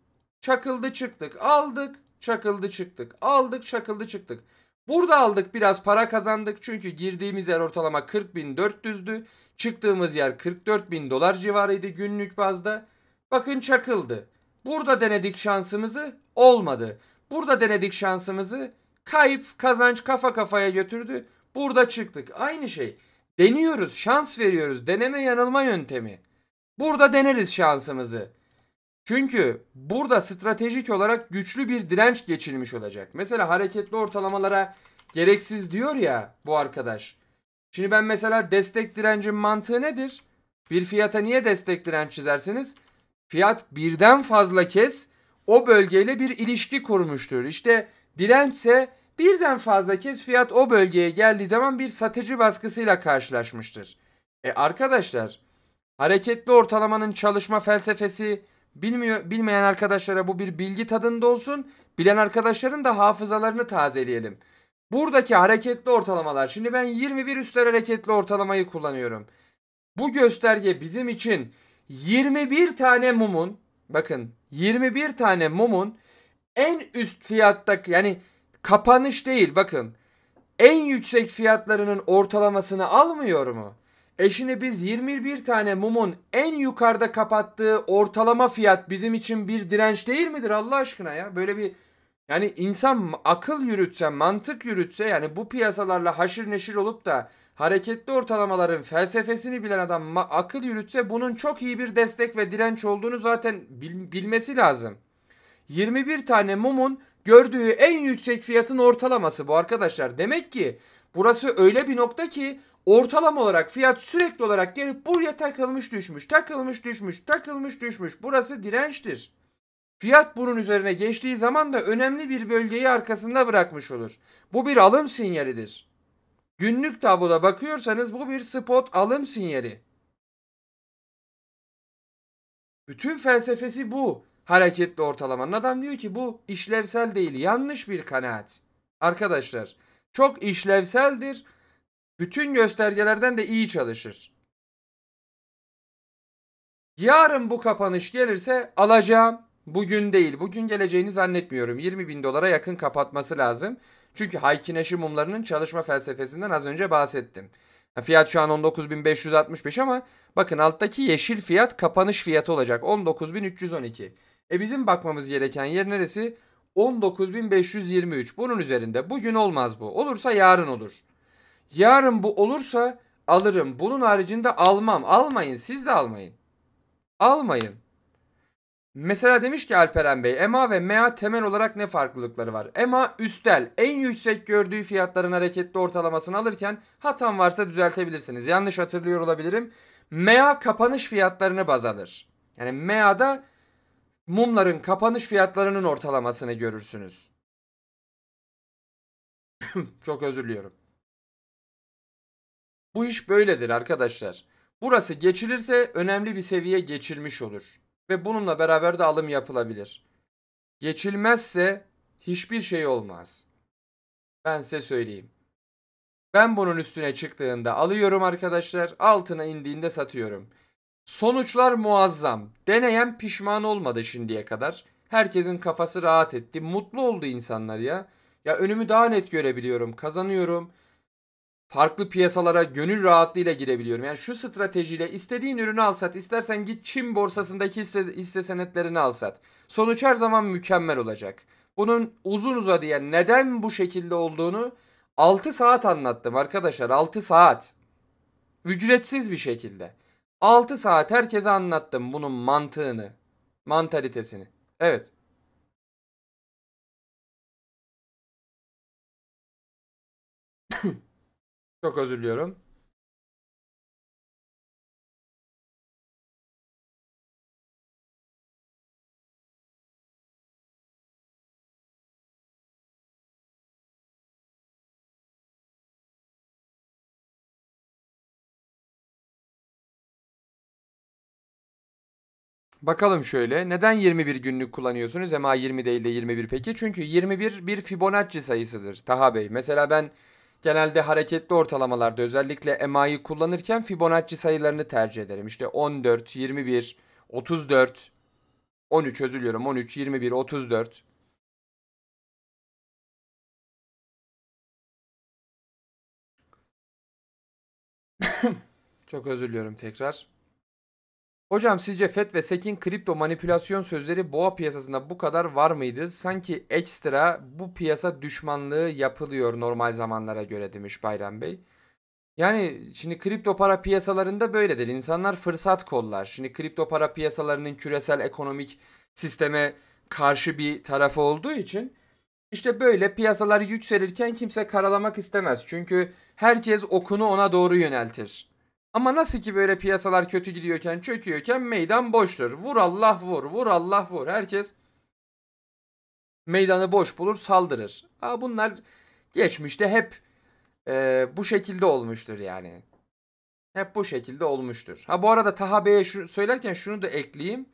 Çakıldı çıktık. Aldık. Çakıldı çıktık. Aldık. Çakıldı çıktık. Burada aldık biraz para kazandık. Çünkü girdiğimiz yer ortalama 40.400'dü. Çıktığımız yer 44.000 dolar civarıydı günlük bazda. Bakın çakıldı. Burada denedik şansımızı olmadı. Burada denedik şansımızı kayıp kazanç kafa kafaya götürdü. Burada çıktık. Aynı şey. Deniyoruz, şans veriyoruz. Deneme yanılma yöntemi. Burada deneriz şansımızı. Çünkü burada stratejik olarak güçlü bir direnç geçilmiş olacak. Mesela hareketli ortalamalara gereksiz diyor ya bu arkadaş. Şimdi ben mesela destek direncin mantığı nedir? Bir fiyata niye destek direnç çizersiniz? Fiyat birden fazla kez o bölgeyle bir ilişki kurmuştur. İşte dirençse birden fazla kez fiyat o bölgeye geldiği zaman bir satıcı baskısıyla karşılaşmıştır. E arkadaşlar hareketli ortalamanın çalışma felsefesi Bilmiyor, bilmeyen arkadaşlara bu bir bilgi tadında olsun. Bilen arkadaşların da hafızalarını tazeleyelim. Buradaki hareketli ortalamalar. Şimdi ben 21 üstler hareketli ortalamayı kullanıyorum. Bu gösterge bizim için 21 tane mumun bakın 21 tane mumun en üst fiyattaki yani kapanış değil bakın en yüksek fiyatlarının ortalamasını almıyor mu? E biz 21 tane mumun en yukarıda kapattığı ortalama fiyat bizim için bir direnç değil midir Allah aşkına ya? Böyle bir yani insan akıl yürütse, mantık yürütse yani bu piyasalarla haşır neşir olup da hareketli ortalamaların felsefesini bilen adam akıl yürütse bunun çok iyi bir destek ve direnç olduğunu zaten bil bilmesi lazım. 21 tane mumun gördüğü en yüksek fiyatın ortalaması bu arkadaşlar. Demek ki burası öyle bir nokta ki Ortalama olarak fiyat sürekli olarak gelip buraya takılmış düşmüş. Takılmış düşmüş. Takılmış düşmüş. Burası dirençtir. Fiyat bunun üzerine geçtiği zaman da önemli bir bölgeyi arkasında bırakmış olur. Bu bir alım sinyalidir. Günlük tabloda bakıyorsanız bu bir spot alım sinyali. Bütün felsefesi bu. Hareketli ortalamanın adam diyor ki bu işlevsel değil yanlış bir kanaat. Arkadaşlar çok işlevseldir bütün göstergelerden de iyi çalışır. Yarın bu kapanış gelirse alacağım. Bugün değil. Bugün geleceğini zannetmiyorum. 20 bin dolara yakın kapatması lazım. Çünkü Haykineşi mumlarının çalışma felsefesinden az önce bahsettim. Fiyat şu an 19.565 ama bakın alttaki yeşil fiyat kapanış fiyatı olacak. 19.312. E bizim bakmamız gereken yer neresi? 19.523. Bunun üzerinde. Bugün olmaz bu. Olursa yarın olur. Yarın bu olursa alırım. Bunun haricinde almam. Almayın siz de almayın. Almayın. Mesela demiş ki Alperen Bey EMA ve MA temel olarak ne farklılıkları var? EMA üstel en yüksek gördüğü fiyatların hareketli ortalamasını alırken hatam varsa düzeltebilirsiniz. Yanlış hatırlıyor olabilirim. MA kapanış fiyatlarını baz alır. Yani MEA'da mumların kapanış fiyatlarının ortalamasını görürsünüz. Çok özür diliyorum. Bu iş böyledir arkadaşlar. Burası geçilirse önemli bir seviye geçilmiş olur ve bununla beraber de alım yapılabilir. Geçilmezse hiçbir şey olmaz. Ben size söyleyeyim. Ben bunun üstüne çıktığında alıyorum arkadaşlar, altına indiğinde satıyorum. Sonuçlar muazzam. Deneyen pişman olmadı şimdiye kadar. Herkesin kafası rahat etti. Mutlu oldu insanlar ya. Ya önümü daha net görebiliyorum. Kazanıyorum farklı piyasalara gönül rahatlığıyla girebiliyorum. Yani şu stratejiyle istediğin ürünü al sat, istersen git Çin borsasındaki hisse, hisse senetlerini al sat. Sonuç her zaman mükemmel olacak. Bunun uzun uzadıya neden bu şekilde olduğunu 6 saat anlattım arkadaşlar. 6 saat. Ücretsiz bir şekilde. 6 saat herkese anlattım bunun mantığını, mantalitesini. Evet. Çok özür diliyorum. Bakalım şöyle. Neden 21 günlük kullanıyorsunuz? MA 20 değil de 21 peki? Çünkü 21 bir Fibonacci sayısıdır Taha Bey. Mesela ben Genelde hareketli ortalamalarda özellikle MA'yı kullanırken Fibonacci sayılarını tercih ederim. İşte 14, 21, 34, 13 Özülüyorum, 13, 21, 34. Çok özür diliyorum tekrar. Hocam sizce FED ve SEC'in kripto manipülasyon sözleri boğa piyasasında bu kadar var mıydı? Sanki ekstra bu piyasa düşmanlığı yapılıyor normal zamanlara göre demiş Bayram Bey. Yani şimdi kripto para piyasalarında böyledir. İnsanlar fırsat kollar. Şimdi kripto para piyasalarının küresel ekonomik sisteme karşı bir tarafı olduğu için işte böyle piyasalar yükselirken kimse karalamak istemez. Çünkü herkes okunu ona doğru yöneltir. Ama nasıl ki böyle piyasalar kötü gidiyorken, çöküyorken meydan boştur. Vur Allah vur, vur Allah vur. Herkes meydanı boş bulur, saldırır. Aa, bunlar geçmişte hep e, bu şekilde olmuştur yani. Hep bu şekilde olmuştur. Ha bu arada Taha Bey'e şu, söylerken şunu da ekleyeyim.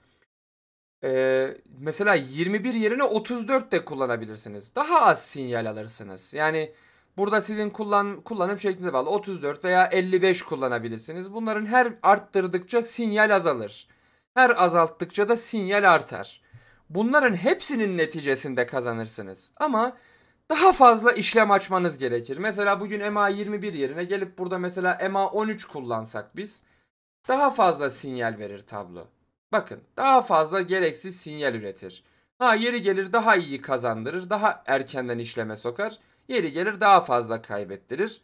Ee, mesela 21 yerine 34 de kullanabilirsiniz. Daha az sinyal alırsınız. Yani Burada sizin kullan, kullanım şeklinize bağlı 34 veya 55 kullanabilirsiniz. Bunların her arttırdıkça sinyal azalır. Her azalttıkça da sinyal artar. Bunların hepsinin neticesinde kazanırsınız. Ama daha fazla işlem açmanız gerekir. Mesela bugün MA21 yerine gelip burada mesela MA13 kullansak biz daha fazla sinyal verir tablo. Bakın daha fazla gereksiz sinyal üretir. Ha yeri gelir daha iyi kazandırır, daha erkenden işleme sokar. Yeri gelir daha fazla kaybettirir.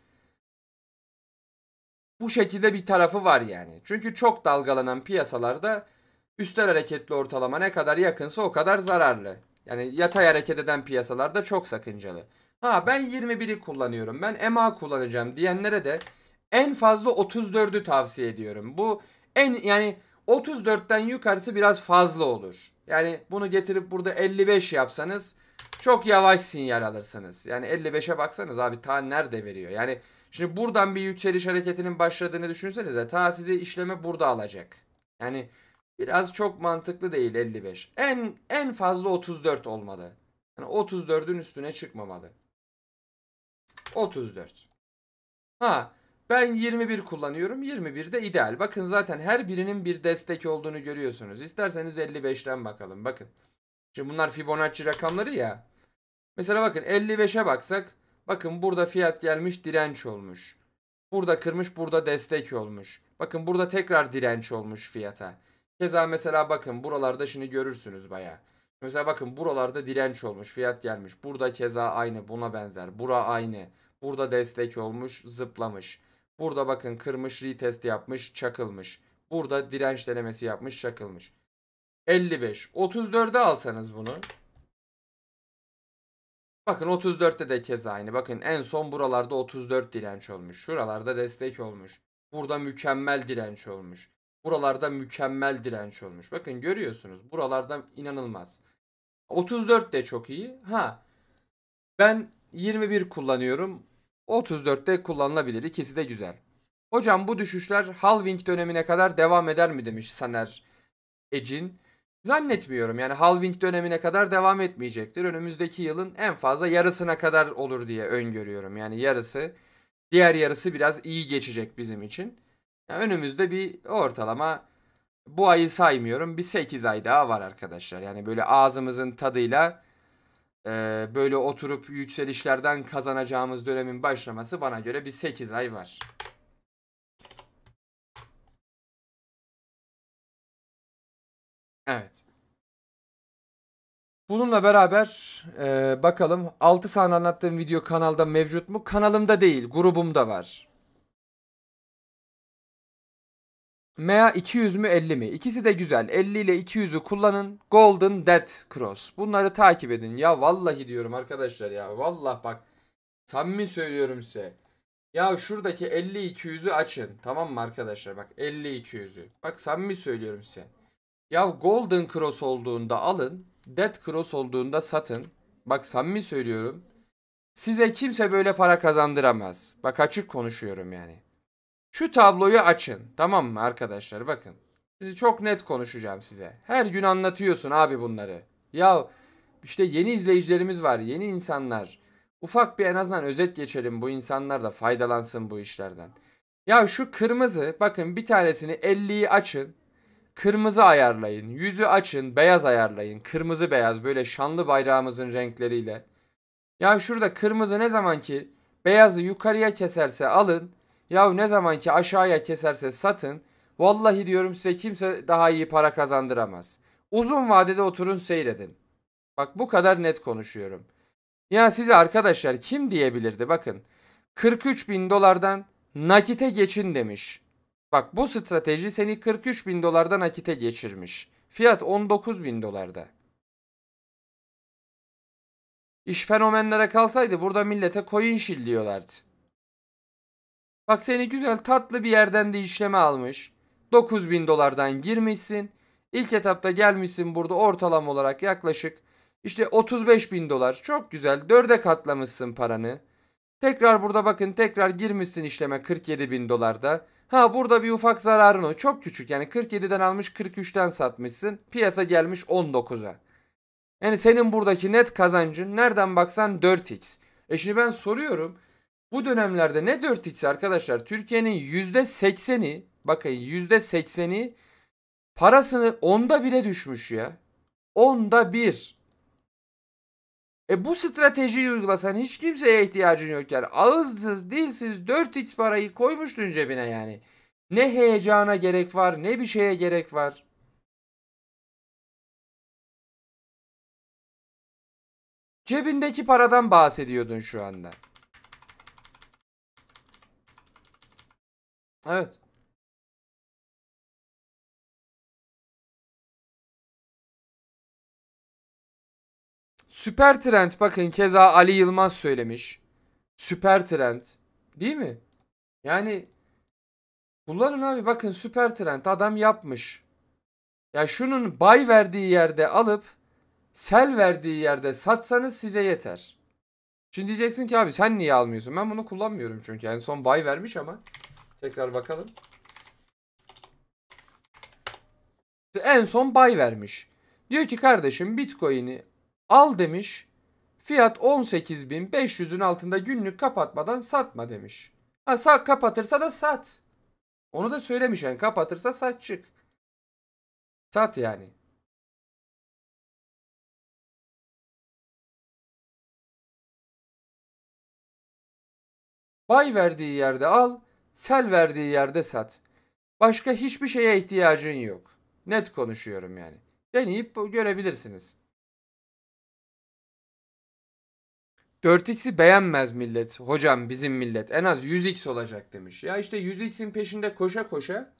Bu şekilde bir tarafı var yani. Çünkü çok dalgalanan piyasalarda üstel hareketli ortalama ne kadar yakınsa o kadar zararlı. Yani yatay hareket eden piyasalarda çok sakıncalı. Ha ben 21'i kullanıyorum. Ben EMA kullanacağım diyenlere de en fazla 34'ü tavsiye ediyorum. Bu en yani 34'ten yukarısı biraz fazla olur. Yani bunu getirip burada 55 yapsanız çok yavaş sinyal alırsınız. Yani 55'e baksanız abi ta nerede veriyor? Yani şimdi buradan bir yükseliş hareketinin başladığını düşünsenize ta sizi işleme burada alacak. Yani biraz çok mantıklı değil 55. En en fazla 34 olmalı. Yani 34'ün üstüne çıkmamalı. 34. Ha ben 21 kullanıyorum. 21 de ideal. Bakın zaten her birinin bir destek olduğunu görüyorsunuz. İsterseniz 55'ten bakalım. Bakın. Şimdi bunlar Fibonacci rakamları ya. Mesela bakın 55'e baksak. Bakın burada fiyat gelmiş direnç olmuş. Burada kırmış burada destek olmuş. Bakın burada tekrar direnç olmuş fiyata. Keza mesela bakın buralarda şimdi görürsünüz baya. Mesela bakın buralarda direnç olmuş fiyat gelmiş. Burada keza aynı buna benzer. Bura aynı. Burada destek olmuş zıplamış. Burada bakın kırmış retest yapmış çakılmış. Burada direnç denemesi yapmış çakılmış. 55. 34'e alsanız bunu. Bakın 34'te de kez aynı. Bakın en son buralarda 34 direnç olmuş. Şuralarda destek olmuş. Burada mükemmel direnç olmuş. Buralarda mükemmel direnç olmuş. Bakın görüyorsunuz. Buralarda inanılmaz. 34 de çok iyi. Ha. Ben 21 kullanıyorum. 34'te kullanılabilir. İkisi de güzel. Hocam bu düşüşler halving dönemine kadar devam eder mi demiş Saner Ecin. Zannetmiyorum yani halving dönemine kadar devam etmeyecektir. Önümüzdeki yılın en fazla yarısına kadar olur diye öngörüyorum. Yani yarısı, diğer yarısı biraz iyi geçecek bizim için. Yani önümüzde bir ortalama bu ayı saymıyorum bir 8 ay daha var arkadaşlar. Yani böyle ağzımızın tadıyla e, böyle oturup yükselişlerden kazanacağımız dönemin başlaması bana göre bir 8 ay var. Evet. Bununla beraber e, bakalım 6 saniye anlattığım video kanalda mevcut mu? Kanalımda değil grubumda var. Ma 200 mü 50 mi? İkisi de güzel. 50 ile 200'ü kullanın. Golden Dead Cross. Bunları takip edin. Ya vallahi diyorum arkadaşlar ya. Vallahi bak. Samimi söylüyorum size. Ya şuradaki 50-200'ü açın. Tamam mı arkadaşlar? Bak 50-200'ü. Bak samimi söylüyorum size. Ya Golden Cross olduğunda alın. Dead Cross olduğunda satın. Bak samimi söylüyorum. Size kimse böyle para kazandıramaz. Bak açık konuşuyorum yani. Şu tabloyu açın. Tamam mı arkadaşlar bakın. Şimdi çok net konuşacağım size. Her gün anlatıyorsun abi bunları. Ya işte yeni izleyicilerimiz var. Yeni insanlar. Ufak bir en azından özet geçelim. Bu insanlar da faydalansın bu işlerden. Ya şu kırmızı bakın bir tanesini 50'yi açın. Kırmızı ayarlayın. Yüzü açın. Beyaz ayarlayın. Kırmızı beyaz böyle şanlı bayrağımızın renkleriyle. Ya şurada kırmızı ne zaman ki beyazı yukarıya keserse alın. Ya ne zaman ki aşağıya keserse satın. Vallahi diyorum size kimse daha iyi para kazandıramaz. Uzun vadede oturun seyredin. Bak bu kadar net konuşuyorum. Ya size arkadaşlar kim diyebilirdi bakın. 43 bin dolardan nakite geçin demiş. Bak bu strateji seni 43 bin dolardan akite geçirmiş. Fiyat 19 bin dolarda. İş fenomenlere kalsaydı burada millete coin şilliyorlardı. Bak seni güzel tatlı bir yerden de işleme almış. 9 bin dolardan girmişsin. İlk etapta gelmişsin burada ortalama olarak yaklaşık işte 35 bin dolar. Çok güzel dörde katlamışsın paranı. Tekrar burada bakın tekrar girmişsin işleme 47 bin dolarda. Ha burada bir ufak zararın o. Çok küçük yani 47'den almış 43'ten satmışsın. Piyasa gelmiş 19'a. Yani senin buradaki net kazancın nereden baksan 4x. E şimdi ben soruyorum. Bu dönemlerde ne 4x arkadaşlar? Türkiye'nin %80'i bakın %80'i parasını onda bile düşmüş ya. Onda bir. E bu stratejiyi uygulasan hiç kimseye ihtiyacın yok yani. Ağızsız dilsiz 4x parayı koymuştun cebine yani. Ne heyecana gerek var ne bir şeye gerek var. Cebindeki paradan bahsediyordun şu anda. Evet. Süper trend bakın keza Ali Yılmaz söylemiş. Süper trend. Değil mi? Yani kullanın abi bakın süper trend adam yapmış. Ya şunun bay verdiği yerde alıp sel verdiği yerde satsanız size yeter. Şimdi diyeceksin ki abi sen niye almıyorsun? Ben bunu kullanmıyorum çünkü. En son bay vermiş ama. Tekrar bakalım. En son bay vermiş. Diyor ki kardeşim Bitcoin'i Al demiş. Fiyat 18.500'ün altında günlük kapatmadan satma demiş. Ha sat, kapatırsa da sat. Onu da söylemiş yani kapatırsa sat çık. Sat yani. Bay verdiği yerde al, sel verdiği yerde sat. Başka hiçbir şeye ihtiyacın yok. Net konuşuyorum yani. Deneyip görebilirsiniz. 4x'i beğenmez millet. Hocam bizim millet en az 100x olacak demiş. Ya işte 100x'in peşinde koşa koşa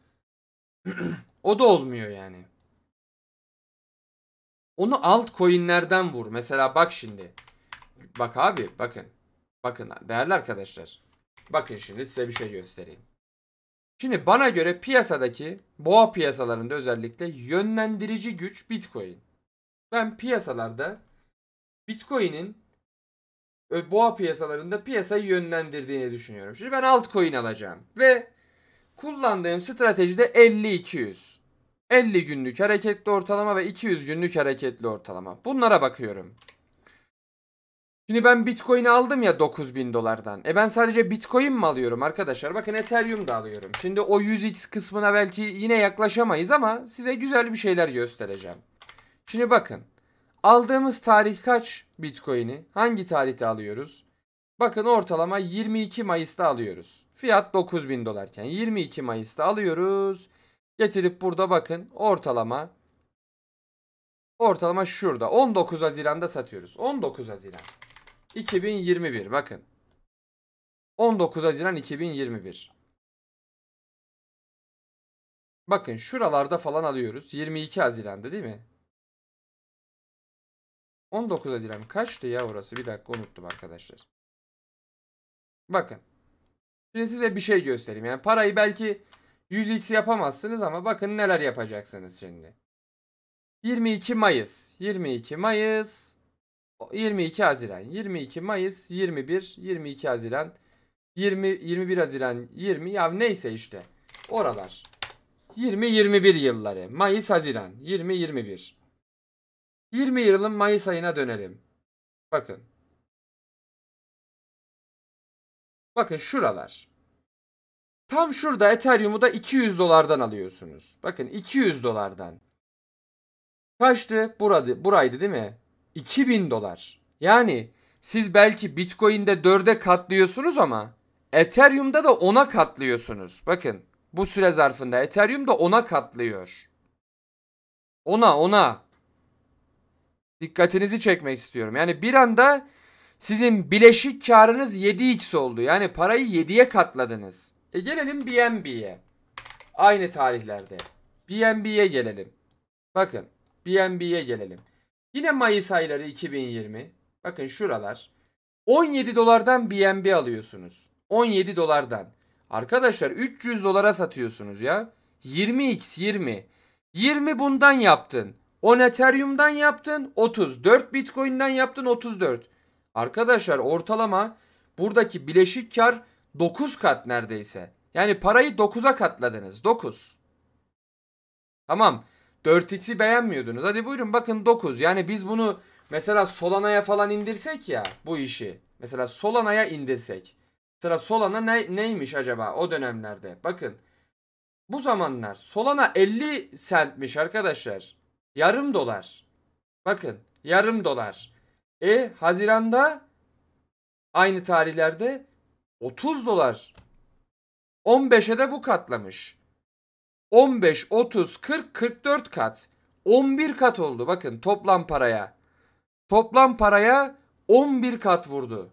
o da olmuyor yani. Onu alt altcoin'lerden vur. Mesela bak şimdi. Bak abi bakın. Bakın değerli arkadaşlar. Bakın şimdi size bir şey göstereyim. Şimdi bana göre piyasadaki boğa piyasalarında özellikle yönlendirici güç Bitcoin. Ben piyasalarda Bitcoin'in boğa piyasalarında piyasayı yönlendirdiğini düşünüyorum. Şimdi ben altcoin alacağım ve kullandığım stratejide 50-200. 50 günlük hareketli ortalama ve 200 günlük hareketli ortalama. Bunlara bakıyorum. Şimdi ben Bitcoin'i aldım ya 9000 dolardan. E ben sadece Bitcoin mi alıyorum arkadaşlar? Bakın Ethereum da alıyorum. Şimdi o 100x kısmına belki yine yaklaşamayız ama size güzel bir şeyler göstereceğim. Şimdi bakın. Aldığımız tarih kaç Bitcoin'i? Hangi tarihte alıyoruz? Bakın ortalama 22 Mayıs'ta alıyoruz. Fiyat 9000 dolarken 22 Mayıs'ta alıyoruz. Getirip burada bakın ortalama ortalama şurada 19 Haziran'da satıyoruz. 19 Haziran 2021 bakın. 19 Haziran 2021. Bakın şuralarda falan alıyoruz. 22 Haziran'da değil mi? 19 Haziran kaçtı ya orası? Bir dakika unuttum arkadaşlar. Bakın. Şimdi size bir şey göstereyim. Yani parayı belki 100x yapamazsınız ama bakın neler yapacaksınız şimdi. 22 Mayıs, 22 Mayıs, 22 Haziran, 22 Mayıs, 21, 22 Haziran, 20, 21 Haziran, 20 ya neyse işte oralar. 20-21 yılları, Mayıs, Haziran, 20-21. 20 yılın Mayıs ayına dönelim. Bakın. Bakın şuralar. Tam şurada Ethereum'u da 200 dolardan alıyorsunuz. Bakın 200 dolardan. Kaçtı? Buradı, buraydı değil mi? 2000 dolar. Yani siz belki Bitcoin'de 4'e katlıyorsunuz ama Ethereum'da da 10'a katlıyorsunuz. Bakın bu süre zarfında Ethereum'da da 10'a katlıyor. 10'a 10'a. Dikkatinizi çekmek istiyorum. Yani bir anda sizin bileşik karınız 7x oldu. Yani parayı 7'ye katladınız. E gelelim BNB'ye. Aynı tarihlerde. BNB'ye gelelim. Bakın BNB'ye gelelim. Yine Mayıs ayları 2020. Bakın şuralar. 17 dolardan BNB alıyorsunuz. 17 dolardan. Arkadaşlar 300 dolara satıyorsunuz ya. 20x 20. 20 bundan yaptın. 10 Ethereum'dan yaptın 30. 4 Bitcoin'den yaptın 34. Arkadaşlar ortalama buradaki bileşik kar 9 kat neredeyse. Yani parayı 9'a katladınız. 9. Tamam. 4x'i beğenmiyordunuz. Hadi buyurun bakın 9. Yani biz bunu mesela Solana'ya falan indirsek ya bu işi. Mesela Solana'ya indirsek. Mesela Solana ne, neymiş acaba o dönemlerde? Bakın. Bu zamanlar Solana 50 centmiş arkadaşlar. Yarım dolar. Bakın yarım dolar. E Haziran'da aynı tarihlerde 30 dolar. 15'e de bu katlamış. 15, 30, 40, 44 kat. 11 kat oldu bakın toplam paraya. Toplam paraya 11 kat vurdu.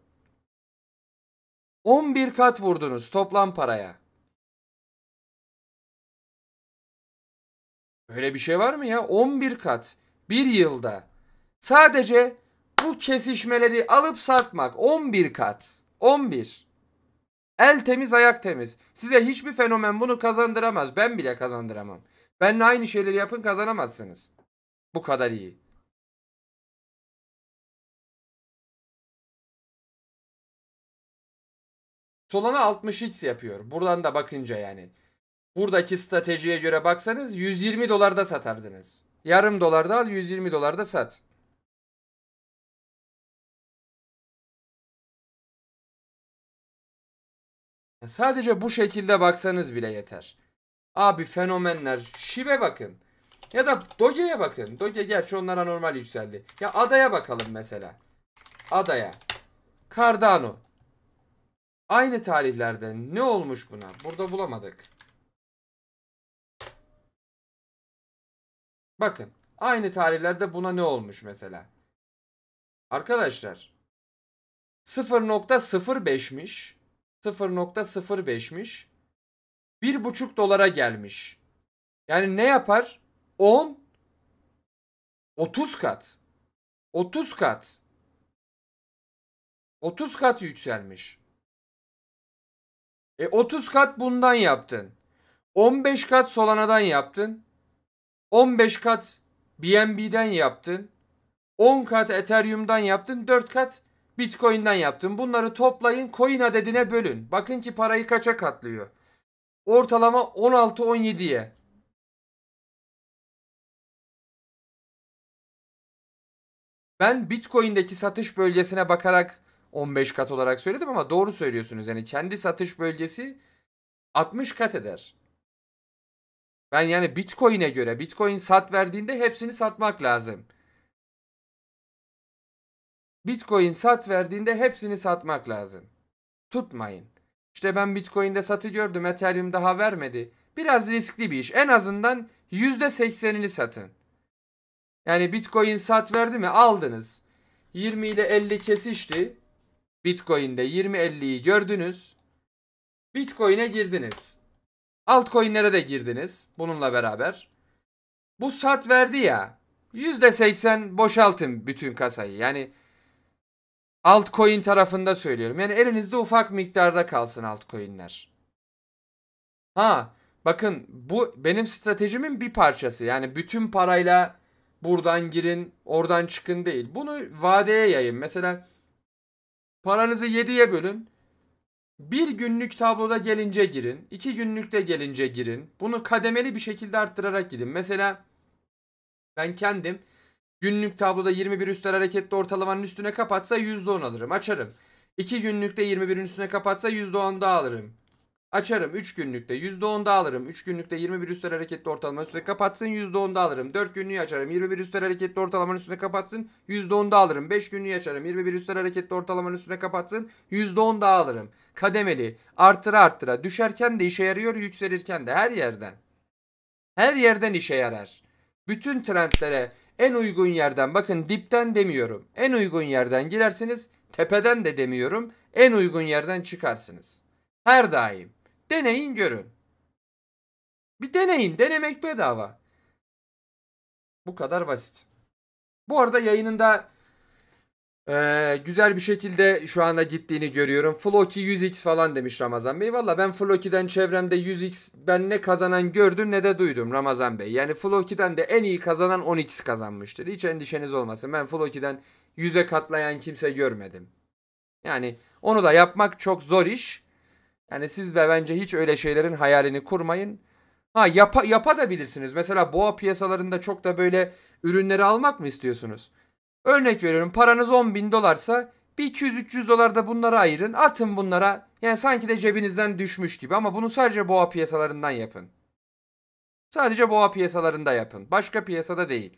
11 kat vurdunuz toplam paraya. Öyle bir şey var mı ya? 11 kat. Bir yılda. Sadece bu kesişmeleri alıp satmak 11 kat. 11. El temiz ayak temiz. Size hiçbir fenomen bunu kazandıramaz. Ben bile kazandıramam. Benle aynı şeyleri yapın kazanamazsınız. Bu kadar iyi. Solana 60x yapıyor. Buradan da bakınca yani buradaki stratejiye göre baksanız 120 dolarda satardınız. Yarım dolarda al 120 dolarda sat. Sadece bu şekilde baksanız bile yeter. Abi fenomenler. Şibe bakın. Ya da Doge'ye bakın. Doge gerçi onlara normal yükseldi. Ya adaya bakalım mesela. Adaya. Cardano. Aynı tarihlerde ne olmuş buna? Burada bulamadık. Bakın aynı tarihlerde buna ne olmuş mesela? Arkadaşlar 0.05'miş 0.05'miş 1.5 dolara gelmiş. Yani ne yapar? 10 30 kat 30 kat 30 kat yükselmiş. E 30 kat bundan yaptın. 15 kat Solana'dan yaptın. 15 kat BNB'den yaptın. 10 kat Ethereum'dan yaptın. 4 kat Bitcoin'den yaptın. Bunları toplayın coin adedine bölün. Bakın ki parayı kaça katlıyor. Ortalama 16-17'ye. Ben Bitcoin'deki satış bölgesine bakarak 15 kat olarak söyledim ama doğru söylüyorsunuz. Yani kendi satış bölgesi 60 kat eder. Ben yani Bitcoin'e göre Bitcoin sat verdiğinde hepsini satmak lazım. Bitcoin sat verdiğinde hepsini satmak lazım. Tutmayın. İşte ben Bitcoin'de satı gördüm Ethereum daha vermedi. Biraz riskli bir iş. En azından %80'ini satın. Yani Bitcoin sat verdi mi aldınız. 20 ile 50 kesişti. Bitcoin'de 20-50'yi gördünüz. Bitcoin'e girdiniz altcoin'lere de girdiniz bununla beraber. Bu sat verdi ya. %80 boşaltın bütün kasayı. Yani altcoin tarafında söylüyorum. Yani elinizde ufak miktarda kalsın altcoin'ler. Ha bakın bu benim stratejimin bir parçası. Yani bütün parayla buradan girin, oradan çıkın değil. Bunu vadeye yayın. Mesela paranızı 7'ye bölün. Bir günlük tabloda gelince girin. iki günlükte gelince girin. Bunu kademeli bir şekilde arttırarak gidin. Mesela ben kendim günlük tabloda 21 üstler hareketli ortalamanın üstüne kapatsa %10 alırım. Açarım. 2 günlükte 21'in üstüne kapatsa %10 daha alırım. Açarım 3 günlükte %10'da alırım. 3 günlükte 21 üstel hareketli ortalamanın üstüne kapatsın %10'da alırım. 4 günlüğü açarım 21 üstel hareketli ortalamanın üstüne kapatsın %10'da alırım. 5 günlüğü açarım 21 üstel hareketli ortalamanın üstüne kapatsın %10'da alırım. Kademeli artıra artıra düşerken de işe yarıyor yükselirken de her yerden. Her yerden işe yarar. Bütün trendlere en uygun yerden bakın dipten demiyorum. En uygun yerden girersiniz tepeden de demiyorum. En uygun yerden çıkarsınız. Her daim. Deneyin görün. Bir deneyin. Denemek bedava. Bu kadar basit. Bu arada yayınında ee, güzel bir şekilde şu anda gittiğini görüyorum. Floki 100x falan demiş Ramazan Bey. Valla ben Floki'den çevremde 100x ben ne kazanan gördüm ne de duydum Ramazan Bey. Yani Floki'den de en iyi kazanan 10x kazanmıştır. Hiç endişeniz olmasın. Ben Floki'den 100'e katlayan kimse görmedim. Yani onu da yapmak çok zor iş. Yani siz de bence hiç öyle şeylerin hayalini kurmayın. Ha yapa, yapa da bilirsiniz. Mesela boğa piyasalarında çok da böyle ürünleri almak mı istiyorsunuz? Örnek veriyorum paranız 10 bin dolarsa bir 200-300 dolar da bunlara ayırın. Atın bunlara. Yani sanki de cebinizden düşmüş gibi ama bunu sadece boğa piyasalarından yapın. Sadece boğa piyasalarında yapın. Başka piyasada değil.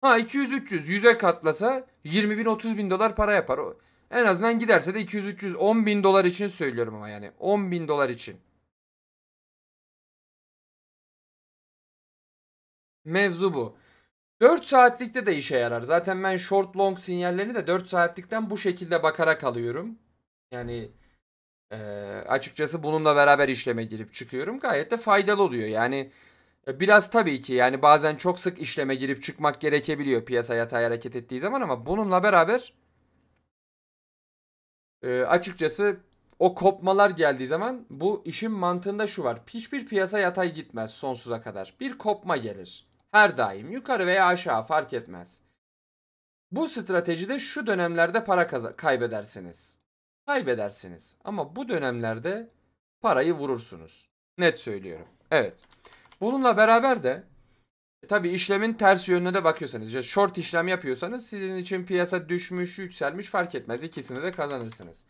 Ha 200-300 yüze katlasa 20 bin 30 bin dolar para yapar. En azından giderse de 200-300 10 bin dolar için söylüyorum ama yani 10 bin dolar için. Mevzu bu. 4 saatlikte de işe yarar. Zaten ben short long sinyallerini de 4 saatlikten bu şekilde bakarak alıyorum. Yani e, açıkçası bununla beraber işleme girip çıkıyorum. Gayet de faydalı oluyor. Yani e, biraz tabii ki yani bazen çok sık işleme girip çıkmak gerekebiliyor piyasa yatay hareket ettiği zaman ama bununla beraber e, açıkçası o kopmalar geldiği zaman bu işin mantığında şu var. Hiçbir piyasa yatay gitmez sonsuza kadar. Bir kopma gelir. Her daim yukarı veya aşağı fark etmez. Bu stratejide şu dönemlerde para kaybedersiniz. Kaybedersiniz ama bu dönemlerde parayı vurursunuz. Net söylüyorum. Evet. Bununla beraber de e, Tabi işlemin ters yönüne de bakıyorsanız, işte short işlem yapıyorsanız sizin için piyasa düşmüş, yükselmiş fark etmez. İkisini de kazanırsınız.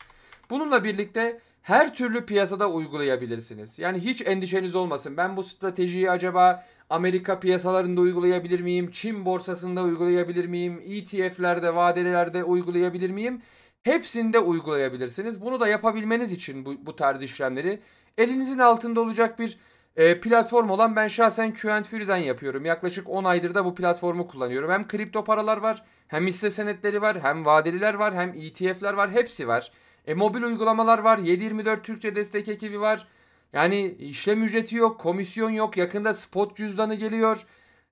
Bununla birlikte her türlü piyasada uygulayabilirsiniz. Yani hiç endişeniz olmasın. Ben bu stratejiyi acaba Amerika piyasalarında uygulayabilir miyim? Çin borsasında uygulayabilir miyim? ETF'lerde, vadelerde uygulayabilir miyim? Hepsinde uygulayabilirsiniz. Bunu da yapabilmeniz için bu, bu tarz işlemleri elinizin altında olacak bir e, platform olan ben şahsen Qent yapıyorum. Yaklaşık 10 aydır da bu platformu kullanıyorum. Hem kripto paralar var, hem hisse senetleri var, hem vadeliler var, hem ETF'ler var, hepsi var. E, mobil uygulamalar var, 724 Türkçe destek ekibi var. Yani işlem ücreti yok, komisyon yok. Yakında spot cüzdanı geliyor.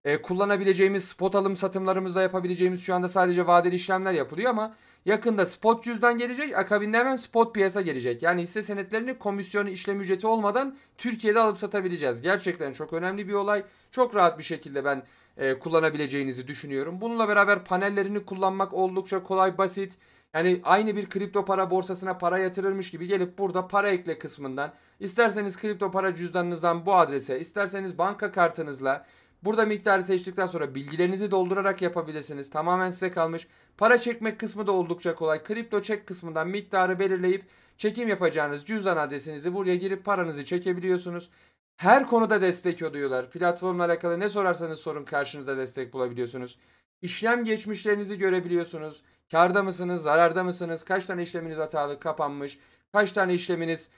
E, kullanabileceğimiz spot alım satımlarımızda yapabileceğimiz şu anda sadece vadeli işlemler yapılıyor ama Yakında spot cüzdan gelecek. Akabinde hemen spot piyasa gelecek. Yani hisse senetlerini komisyon işlem ücreti olmadan Türkiye'de alıp satabileceğiz. Gerçekten çok önemli bir olay. Çok rahat bir şekilde ben e, kullanabileceğinizi düşünüyorum. Bununla beraber panellerini kullanmak oldukça kolay, basit. Yani aynı bir kripto para borsasına para yatırırmış gibi gelip burada para ekle kısmından isterseniz kripto para cüzdanınızdan bu adrese, isterseniz banka kartınızla Burada miktarı seçtikten sonra bilgilerinizi doldurarak yapabilirsiniz. Tamamen size kalmış. Para çekmek kısmı da oldukça kolay. Kripto çek kısmından miktarı belirleyip çekim yapacağınız cüzdan adresinizi buraya girip paranızı çekebiliyorsunuz. Her konuda destek oluyorlar. Platformla alakalı ne sorarsanız sorun karşınızda destek bulabiliyorsunuz. İşlem geçmişlerinizi görebiliyorsunuz. Karda mısınız, zararda mısınız, kaç tane işleminiz hatalı kapanmış, kaç tane işleminiz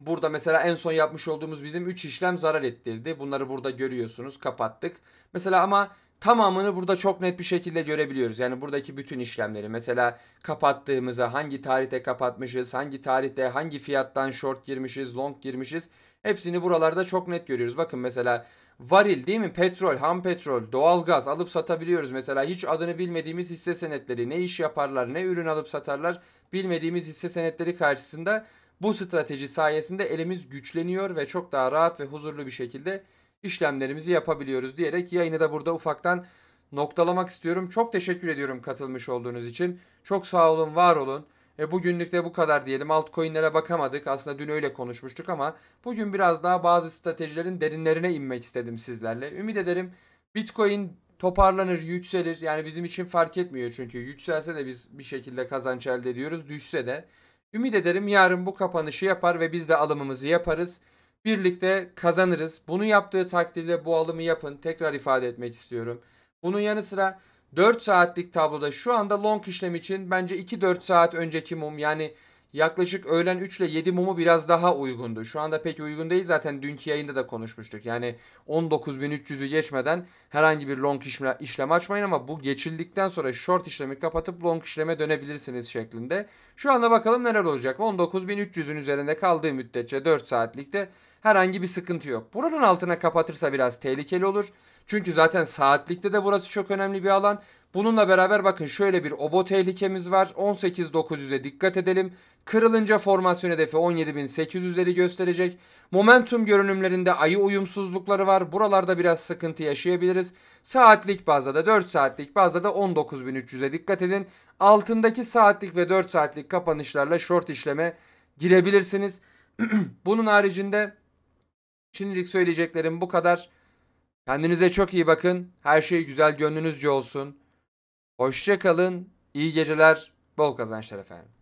Burada mesela en son yapmış olduğumuz bizim 3 işlem zarar ettirdi. Bunları burada görüyorsunuz. Kapattık. Mesela ama tamamını burada çok net bir şekilde görebiliyoruz. Yani buradaki bütün işlemleri mesela kapattığımıza hangi tarihte kapatmışız, hangi tarihte hangi fiyattan short girmişiz, long girmişiz hepsini buralarda çok net görüyoruz. Bakın mesela varil değil mi? Petrol, ham petrol, doğalgaz alıp satabiliyoruz. Mesela hiç adını bilmediğimiz hisse senetleri ne iş yaparlar, ne ürün alıp satarlar bilmediğimiz hisse senetleri karşısında bu strateji sayesinde elimiz güçleniyor ve çok daha rahat ve huzurlu bir şekilde işlemlerimizi yapabiliyoruz diyerek yayını da burada ufaktan noktalamak istiyorum. Çok teşekkür ediyorum katılmış olduğunuz için. Çok sağ olun, var olun. E bugünlük de bu kadar diyelim. Altcoin'lere bakamadık. Aslında dün öyle konuşmuştuk ama bugün biraz daha bazı stratejilerin derinlerine inmek istedim sizlerle. Ümit ederim Bitcoin toparlanır, yükselir. Yani bizim için fark etmiyor çünkü. Yükselse de biz bir şekilde kazanç elde ediyoruz. Düşse de. Ümit ederim yarın bu kapanışı yapar ve biz de alımımızı yaparız birlikte kazanırız. Bunu yaptığı takdirde bu alımı yapın. Tekrar ifade etmek istiyorum. Bunun yanı sıra 4 saatlik tabloda şu anda long işlem için bence 2-4 saat önceki mum yani yaklaşık öğlen 3 ile 7 mumu biraz daha uygundu. Şu anda pek uygun değil zaten dünkü yayında da konuşmuştuk. Yani 19.300'ü geçmeden herhangi bir long işlem, işlem açmayın ama bu geçildikten sonra short işlemi kapatıp long işleme dönebilirsiniz şeklinde. Şu anda bakalım neler olacak. 19.300'ün üzerinde kaldığı müddetçe 4 saatlikte Herhangi bir sıkıntı yok. Buranın altına kapatırsa biraz tehlikeli olur. Çünkü zaten saatlikte de burası çok önemli bir alan. Bununla beraber bakın şöyle bir obo tehlikemiz var. 18.900'e dikkat edelim. Kırılınca formasyon hedefi 17.800'leri gösterecek. Momentum görünümlerinde ayı uyumsuzlukları var. Buralarda biraz sıkıntı yaşayabiliriz. Saatlik bazda da 4 saatlik bazda da 19.300'e dikkat edin. Altındaki saatlik ve 4 saatlik kapanışlarla short işleme girebilirsiniz. Bunun haricinde Şimdilik söyleyeceklerim bu kadar. Kendinize çok iyi bakın. Her şey güzel gönlünüzce olsun. Hoşça kalın. İyi geceler. Bol kazançlar efendim.